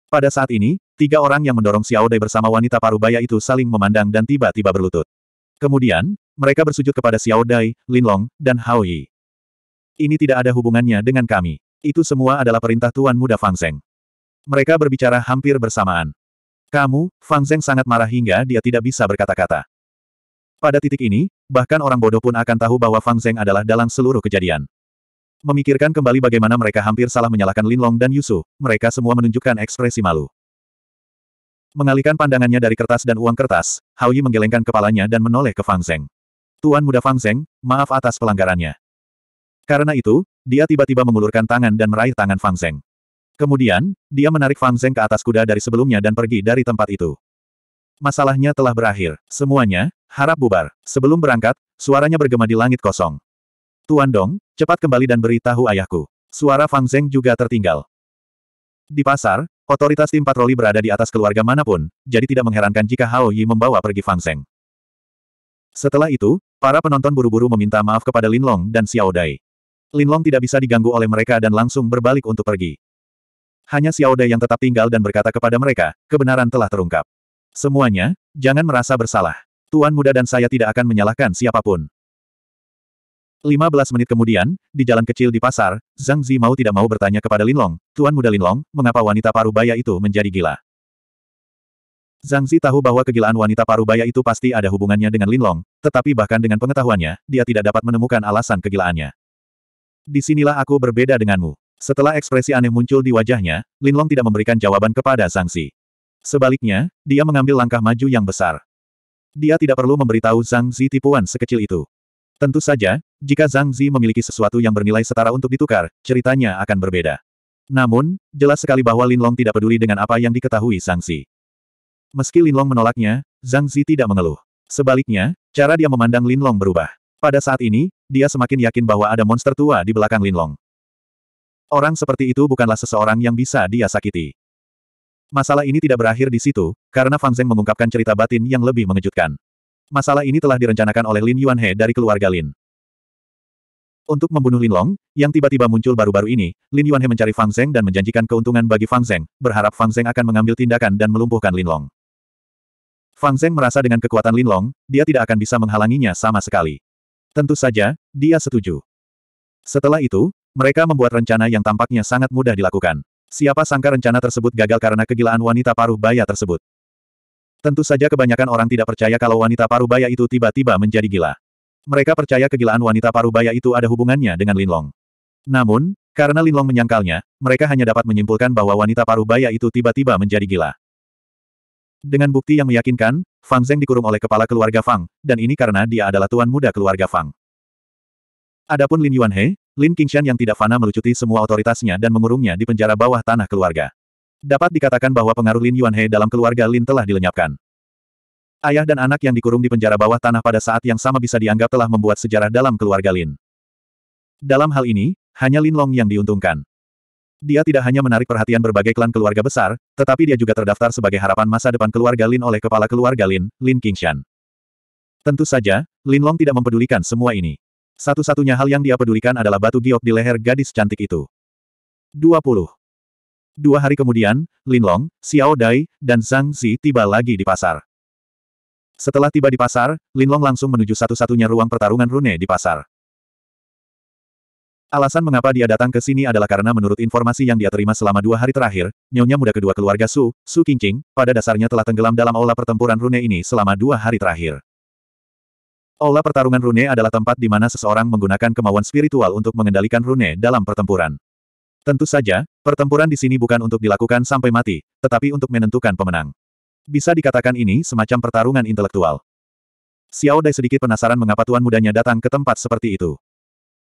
Pada saat ini, tiga orang yang mendorong Xiao De bersama wanita parubaya itu saling memandang dan tiba-tiba berlutut. Kemudian, mereka bersujud kepada Xiao Dai, Linlong, dan Hao Yi. Ini tidak ada hubungannya dengan kami. Itu semua adalah perintah Tuan Muda Fang Zeng. Mereka berbicara hampir bersamaan. Kamu, Fang Zeng sangat marah hingga dia tidak bisa berkata-kata. Pada titik ini, bahkan orang bodoh pun akan tahu bahwa Fang Zeng adalah dalang seluruh kejadian. Memikirkan kembali bagaimana mereka hampir salah menyalahkan Linlong dan Yusu, mereka semua menunjukkan ekspresi malu. Mengalihkan pandangannya dari kertas dan uang kertas, Hao Yi menggelengkan kepalanya dan menoleh ke Fang Zeng. Tuan muda Fang Zeng, maaf atas pelanggarannya. Karena itu, dia tiba-tiba mengulurkan tangan dan meraih tangan Fang Zeng. Kemudian, dia menarik Fang Zeng ke atas kuda dari sebelumnya dan pergi dari tempat itu. Masalahnya telah berakhir. Semuanya, harap bubar. Sebelum berangkat, suaranya bergema di langit kosong. Tuan Dong, cepat kembali dan beritahu ayahku. Suara Fang Zeng juga tertinggal. Di pasar, Otoritas tim patroli berada di atas keluarga manapun, jadi tidak mengherankan jika Hao Yi membawa pergi Fang Seng. Setelah itu, para penonton buru-buru meminta maaf kepada Lin Long dan Xiao Dai. Lin Long tidak bisa diganggu oleh mereka dan langsung berbalik untuk pergi. Hanya Xiao Dai yang tetap tinggal dan berkata kepada mereka, kebenaran telah terungkap. Semuanya, jangan merasa bersalah. Tuan muda dan saya tidak akan menyalahkan siapapun. 15 menit kemudian, di jalan kecil di pasar, Zhang Zi mau tidak mau bertanya kepada Linlong, Tuan Muda Linlong, mengapa wanita parubaya itu menjadi gila? Zhang Zi tahu bahwa kegilaan wanita parubaya itu pasti ada hubungannya dengan Linlong, tetapi bahkan dengan pengetahuannya, dia tidak dapat menemukan alasan kegilaannya. di sinilah aku berbeda denganmu. Setelah ekspresi aneh muncul di wajahnya, Linlong tidak memberikan jawaban kepada Zhang Zi. Sebaliknya, dia mengambil langkah maju yang besar. Dia tidak perlu memberitahu Zhang Zi tipuan sekecil itu. Tentu saja, jika Zhang Zi memiliki sesuatu yang bernilai setara untuk ditukar, ceritanya akan berbeda. Namun, jelas sekali bahwa Lin Long tidak peduli dengan apa yang diketahui Zhang Zi. Meski Lin Long menolaknya, Zhang Zi tidak mengeluh. Sebaliknya, cara dia memandang Lin Long berubah. Pada saat ini, dia semakin yakin bahwa ada monster tua di belakang Lin Long. Orang seperti itu bukanlah seseorang yang bisa dia sakiti. Masalah ini tidak berakhir di situ, karena Fang Zeng mengungkapkan cerita batin yang lebih mengejutkan. Masalah ini telah direncanakan oleh Lin Yuanhe dari keluarga Lin. Untuk membunuh Lin Long, yang tiba-tiba muncul baru-baru ini, Lin Yuanhe mencari Fang Zeng dan menjanjikan keuntungan bagi Fang Zeng, berharap Fang Zeng akan mengambil tindakan dan melumpuhkan Lin Long. Fang Zeng merasa dengan kekuatan Lin Long, dia tidak akan bisa menghalanginya sama sekali. Tentu saja, dia setuju. Setelah itu, mereka membuat rencana yang tampaknya sangat mudah dilakukan. Siapa sangka rencana tersebut gagal karena kegilaan wanita paruh baya tersebut. Tentu saja kebanyakan orang tidak percaya kalau wanita paruh baya itu tiba-tiba menjadi gila. Mereka percaya kegilaan wanita parubaya itu ada hubungannya dengan Linlong. Namun, karena Linlong menyangkalnya, mereka hanya dapat menyimpulkan bahwa wanita parubaya itu tiba-tiba menjadi gila. Dengan bukti yang meyakinkan, Fang Zeng dikurung oleh kepala keluarga Fang, dan ini karena dia adalah tuan muda keluarga Fang. Adapun Lin Yuanhe, Lin Qingshan yang tidak fana melucuti semua otoritasnya dan mengurungnya di penjara bawah tanah keluarga. Dapat dikatakan bahwa pengaruh Lin Yuanhe dalam keluarga Lin telah dilenyapkan. Ayah dan anak yang dikurung di penjara bawah tanah pada saat yang sama bisa dianggap telah membuat sejarah dalam keluarga Lin. Dalam hal ini, hanya Lin Long yang diuntungkan. Dia tidak hanya menarik perhatian berbagai klan keluarga besar, tetapi dia juga terdaftar sebagai harapan masa depan keluarga Lin oleh kepala keluarga Lin, Lin Qingshan. Tentu saja, Lin Long tidak mempedulikan semua ini. Satu-satunya hal yang dia pedulikan adalah batu giok di leher gadis cantik itu. 20. Dua hari kemudian, Lin Long, Xiao Dai, dan Zhang Zi tiba lagi di pasar. Setelah tiba di pasar, Linlong langsung menuju satu-satunya ruang pertarungan rune di pasar. Alasan mengapa dia datang ke sini adalah karena menurut informasi yang dia terima selama dua hari terakhir, nyonya muda kedua keluarga Su, Su Qingqing, pada dasarnya telah tenggelam dalam olah pertempuran rune ini selama dua hari terakhir. Olah pertarungan rune adalah tempat di mana seseorang menggunakan kemauan spiritual untuk mengendalikan rune dalam pertempuran. Tentu saja, pertempuran di sini bukan untuk dilakukan sampai mati, tetapi untuk menentukan pemenang. Bisa dikatakan ini semacam pertarungan intelektual. Xiao Dai sedikit penasaran mengapa tuan mudanya datang ke tempat seperti itu.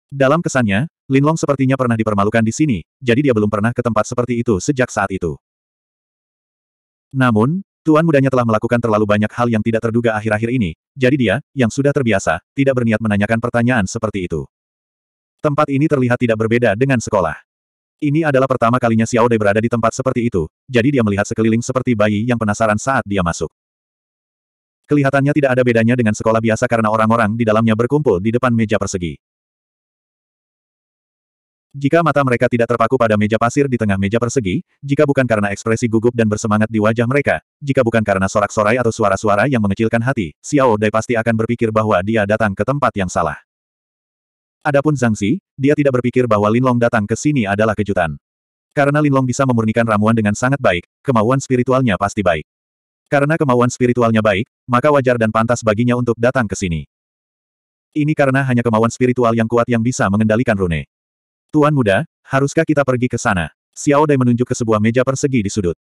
Dalam kesannya, Lin Long sepertinya pernah dipermalukan di sini, jadi dia belum pernah ke tempat seperti itu sejak saat itu. Namun, tuan mudanya telah melakukan terlalu banyak hal yang tidak terduga akhir-akhir ini, jadi dia, yang sudah terbiasa, tidak berniat menanyakan pertanyaan seperti itu. Tempat ini terlihat tidak berbeda dengan sekolah. Ini adalah pertama kalinya Xiao Dai berada di tempat seperti itu, jadi dia melihat sekeliling seperti bayi yang penasaran saat dia masuk. Kelihatannya tidak ada bedanya dengan sekolah biasa karena orang-orang di dalamnya berkumpul di depan meja persegi. Jika mata mereka tidak terpaku pada meja pasir di tengah meja persegi, jika bukan karena ekspresi gugup dan bersemangat di wajah mereka, jika bukan karena sorak-sorai atau suara-suara yang mengecilkan hati, Xiao Dai pasti akan berpikir bahwa dia datang ke tempat yang salah. Adapun Zhang Xi, dia tidak berpikir bahwa Linlong datang ke sini adalah kejutan. Karena Linlong bisa memurnikan ramuan dengan sangat baik, kemauan spiritualnya pasti baik. Karena kemauan spiritualnya baik, maka wajar dan pantas baginya untuk datang ke sini. Ini karena hanya kemauan spiritual yang kuat yang bisa mengendalikan rune. Tuan muda, haruskah kita pergi ke sana? Xiao Dai menunjuk ke sebuah meja persegi di sudut.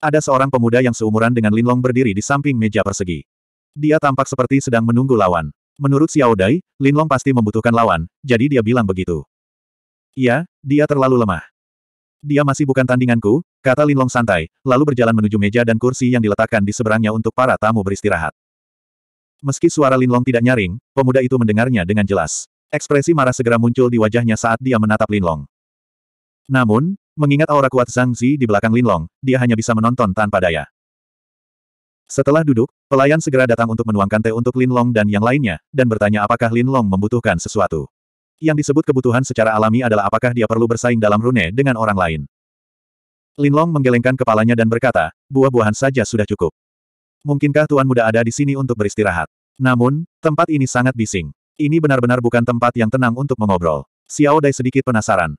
Ada seorang pemuda yang seumuran dengan Linlong berdiri di samping meja persegi. Dia tampak seperti sedang menunggu lawan. Menurut Xiao Dai, Linlong pasti membutuhkan lawan, jadi dia bilang begitu. Iya, dia terlalu lemah. Dia masih bukan tandinganku, kata Linlong santai, lalu berjalan menuju meja dan kursi yang diletakkan di seberangnya untuk para tamu beristirahat. Meski suara Linlong tidak nyaring, pemuda itu mendengarnya dengan jelas. Ekspresi marah segera muncul di wajahnya saat dia menatap Linlong. Namun, mengingat aura kuat Zhang Zi di belakang Linlong, dia hanya bisa menonton tanpa daya. Setelah duduk, pelayan segera datang untuk menuangkan teh untuk Lin Long dan yang lainnya, dan bertanya apakah Lin Long membutuhkan sesuatu. Yang disebut kebutuhan secara alami adalah apakah dia perlu bersaing dalam rune dengan orang lain. Lin Long menggelengkan kepalanya dan berkata, buah-buahan saja sudah cukup. Mungkinkah Tuan Muda ada di sini untuk beristirahat? Namun, tempat ini sangat bising. Ini benar-benar bukan tempat yang tenang untuk mengobrol. Xiao Dai sedikit penasaran.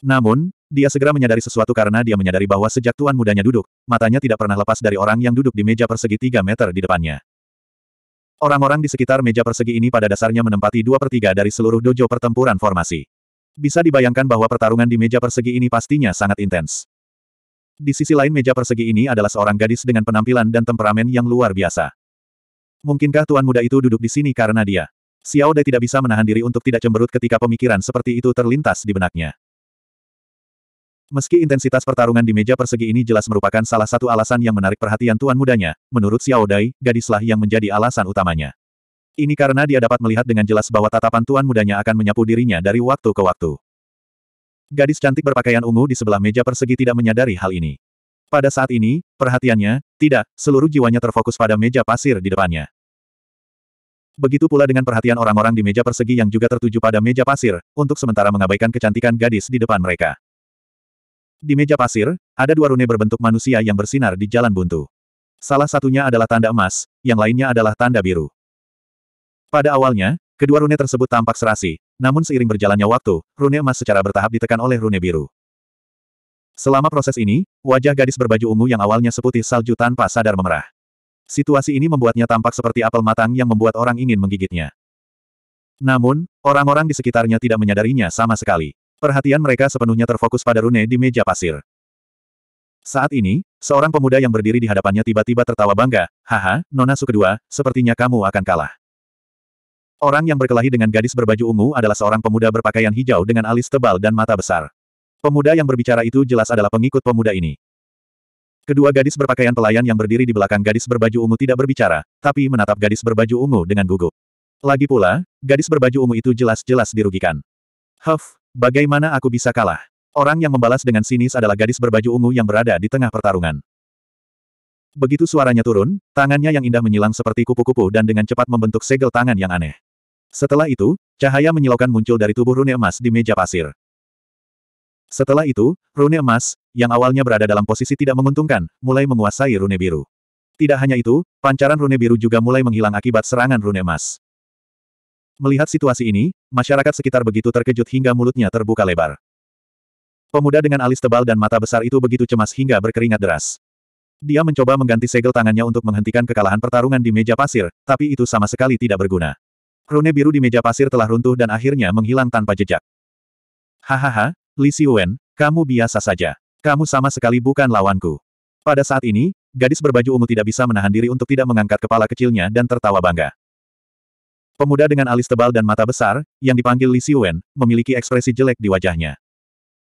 Namun, dia segera menyadari sesuatu karena dia menyadari bahwa sejak tuan mudanya duduk, matanya tidak pernah lepas dari orang yang duduk di meja persegi tiga meter di depannya. Orang-orang di sekitar meja persegi ini pada dasarnya menempati dua per 3 dari seluruh dojo pertempuran formasi. Bisa dibayangkan bahwa pertarungan di meja persegi ini pastinya sangat intens. Di sisi lain meja persegi ini adalah seorang gadis dengan penampilan dan temperamen yang luar biasa. Mungkinkah tuan muda itu duduk di sini karena dia? Xiao Dai tidak bisa menahan diri untuk tidak cemberut ketika pemikiran seperti itu terlintas di benaknya. Meski intensitas pertarungan di meja persegi ini jelas merupakan salah satu alasan yang menarik perhatian tuan mudanya, menurut Xiao Dai, gadislah yang menjadi alasan utamanya. Ini karena dia dapat melihat dengan jelas bahwa tatapan tuan mudanya akan menyapu dirinya dari waktu ke waktu. Gadis cantik berpakaian ungu di sebelah meja persegi tidak menyadari hal ini. Pada saat ini, perhatiannya, tidak, seluruh jiwanya terfokus pada meja pasir di depannya. Begitu pula dengan perhatian orang-orang di meja persegi yang juga tertuju pada meja pasir, untuk sementara mengabaikan kecantikan gadis di depan mereka. Di meja pasir, ada dua rune berbentuk manusia yang bersinar di jalan buntu. Salah satunya adalah tanda emas, yang lainnya adalah tanda biru. Pada awalnya, kedua rune tersebut tampak serasi, namun seiring berjalannya waktu, rune emas secara bertahap ditekan oleh rune biru. Selama proses ini, wajah gadis berbaju ungu yang awalnya seputih salju tanpa sadar memerah. Situasi ini membuatnya tampak seperti apel matang yang membuat orang ingin menggigitnya. Namun, orang-orang di sekitarnya tidak menyadarinya sama sekali. Perhatian mereka sepenuhnya terfokus pada rune di meja pasir. Saat ini, seorang pemuda yang berdiri di hadapannya tiba-tiba tertawa bangga, Haha, Nona Su kedua, sepertinya kamu akan kalah. Orang yang berkelahi dengan gadis berbaju ungu adalah seorang pemuda berpakaian hijau dengan alis tebal dan mata besar. Pemuda yang berbicara itu jelas adalah pengikut pemuda ini. Kedua gadis berpakaian pelayan yang berdiri di belakang gadis berbaju ungu tidak berbicara, tapi menatap gadis berbaju ungu dengan gugup. Lagi pula, gadis berbaju ungu itu jelas-jelas dirugikan. Huff, Bagaimana aku bisa kalah? Orang yang membalas dengan sinis adalah gadis berbaju ungu yang berada di tengah pertarungan. Begitu suaranya turun, tangannya yang indah menyilang seperti kupu-kupu dan dengan cepat membentuk segel tangan yang aneh. Setelah itu, cahaya menyilaukan muncul dari tubuh rune emas di meja pasir. Setelah itu, rune emas, yang awalnya berada dalam posisi tidak menguntungkan, mulai menguasai rune biru. Tidak hanya itu, pancaran rune biru juga mulai menghilang akibat serangan rune emas. Melihat situasi ini, masyarakat sekitar begitu terkejut hingga mulutnya terbuka lebar. Pemuda dengan alis tebal dan mata besar itu begitu cemas hingga berkeringat deras. Dia mencoba mengganti segel tangannya untuk menghentikan kekalahan pertarungan di meja pasir, tapi itu sama sekali tidak berguna. Rune biru di meja pasir telah runtuh dan akhirnya menghilang tanpa jejak. Hahaha, Li Siwen, kamu biasa saja. Kamu sama sekali bukan lawanku. Pada saat ini, gadis berbaju ungu tidak bisa menahan diri untuk tidak mengangkat kepala kecilnya dan tertawa bangga. Pemuda dengan alis tebal dan mata besar, yang dipanggil Li Xiuwen, memiliki ekspresi jelek di wajahnya.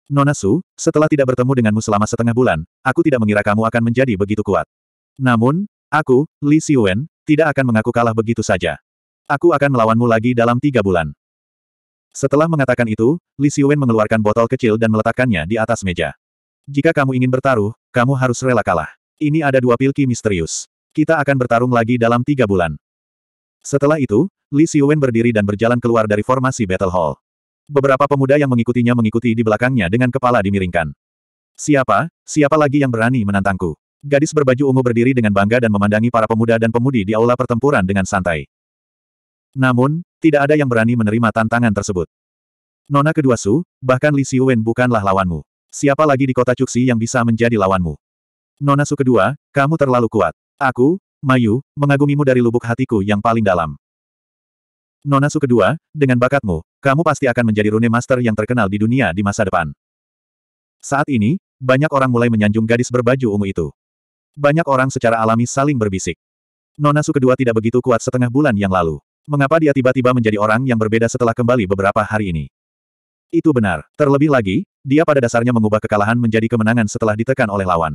Nona Su, setelah tidak bertemu denganmu selama setengah bulan, aku tidak mengira kamu akan menjadi begitu kuat. Namun, aku, Li Xiuwen, tidak akan mengaku kalah begitu saja. Aku akan melawanmu lagi dalam tiga bulan. Setelah mengatakan itu, Li Xiuwen mengeluarkan botol kecil dan meletakkannya di atas meja. Jika kamu ingin bertaruh, kamu harus rela kalah. Ini ada dua pilki misterius. Kita akan bertarung lagi dalam tiga bulan. Setelah itu, Li Xiuwen berdiri dan berjalan keluar dari formasi Battle Hall. Beberapa pemuda yang mengikutinya mengikuti di belakangnya dengan kepala dimiringkan. Siapa, siapa lagi yang berani menantangku? Gadis berbaju ungu berdiri dengan bangga dan memandangi para pemuda dan pemudi di aula pertempuran dengan santai. Namun, tidak ada yang berani menerima tantangan tersebut. Nona kedua Su, bahkan Li Xiuwen bukanlah lawanmu. Siapa lagi di kota Cuxi yang bisa menjadi lawanmu? Nona Su kedua, kamu terlalu kuat. Aku, Mayu, mengagumimu dari lubuk hatiku yang paling dalam. Nonasu kedua, dengan bakatmu, kamu pasti akan menjadi rune master yang terkenal di dunia di masa depan. Saat ini, banyak orang mulai menyanjung gadis berbaju ungu itu. Banyak orang secara alami saling berbisik. Nonasu kedua tidak begitu kuat setengah bulan yang lalu. Mengapa dia tiba-tiba menjadi orang yang berbeda setelah kembali beberapa hari ini? Itu benar. Terlebih lagi, dia pada dasarnya mengubah kekalahan menjadi kemenangan setelah ditekan oleh lawan.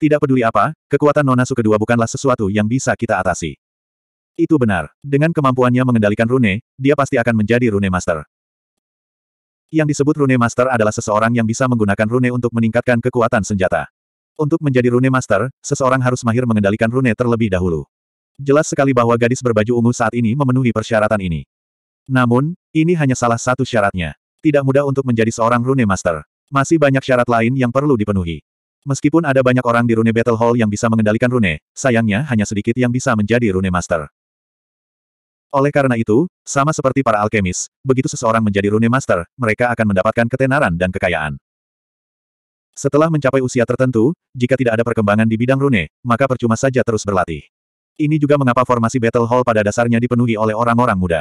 Tidak peduli apa, kekuatan Nonasu kedua bukanlah sesuatu yang bisa kita atasi. Itu benar. Dengan kemampuannya mengendalikan rune, dia pasti akan menjadi rune master. Yang disebut rune master adalah seseorang yang bisa menggunakan rune untuk meningkatkan kekuatan senjata. Untuk menjadi rune master, seseorang harus mahir mengendalikan rune terlebih dahulu. Jelas sekali bahwa gadis berbaju ungu saat ini memenuhi persyaratan ini. Namun, ini hanya salah satu syaratnya. Tidak mudah untuk menjadi seorang rune master. Masih banyak syarat lain yang perlu dipenuhi. Meskipun ada banyak orang di Rune Battle Hall yang bisa mengendalikan Rune, sayangnya hanya sedikit yang bisa menjadi Rune Master. Oleh karena itu, sama seperti para alkemis, begitu seseorang menjadi Rune Master, mereka akan mendapatkan ketenaran dan kekayaan. Setelah mencapai usia tertentu, jika tidak ada perkembangan di bidang rune, maka percuma saja terus berlatih. Ini juga mengapa formasi Battle Hall pada dasarnya dipenuhi oleh orang-orang muda.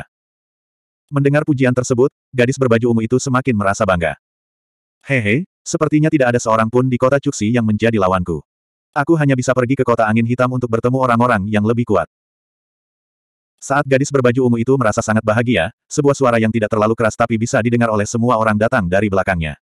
Mendengar pujian tersebut, gadis berbaju ungu itu semakin merasa bangga. Hehe, Sepertinya tidak ada seorang pun di kota Cuxi yang menjadi lawanku. Aku hanya bisa pergi ke kota angin hitam untuk bertemu orang-orang yang lebih kuat. Saat gadis berbaju ungu itu merasa sangat bahagia, sebuah suara yang tidak terlalu keras tapi bisa didengar oleh semua orang datang dari belakangnya.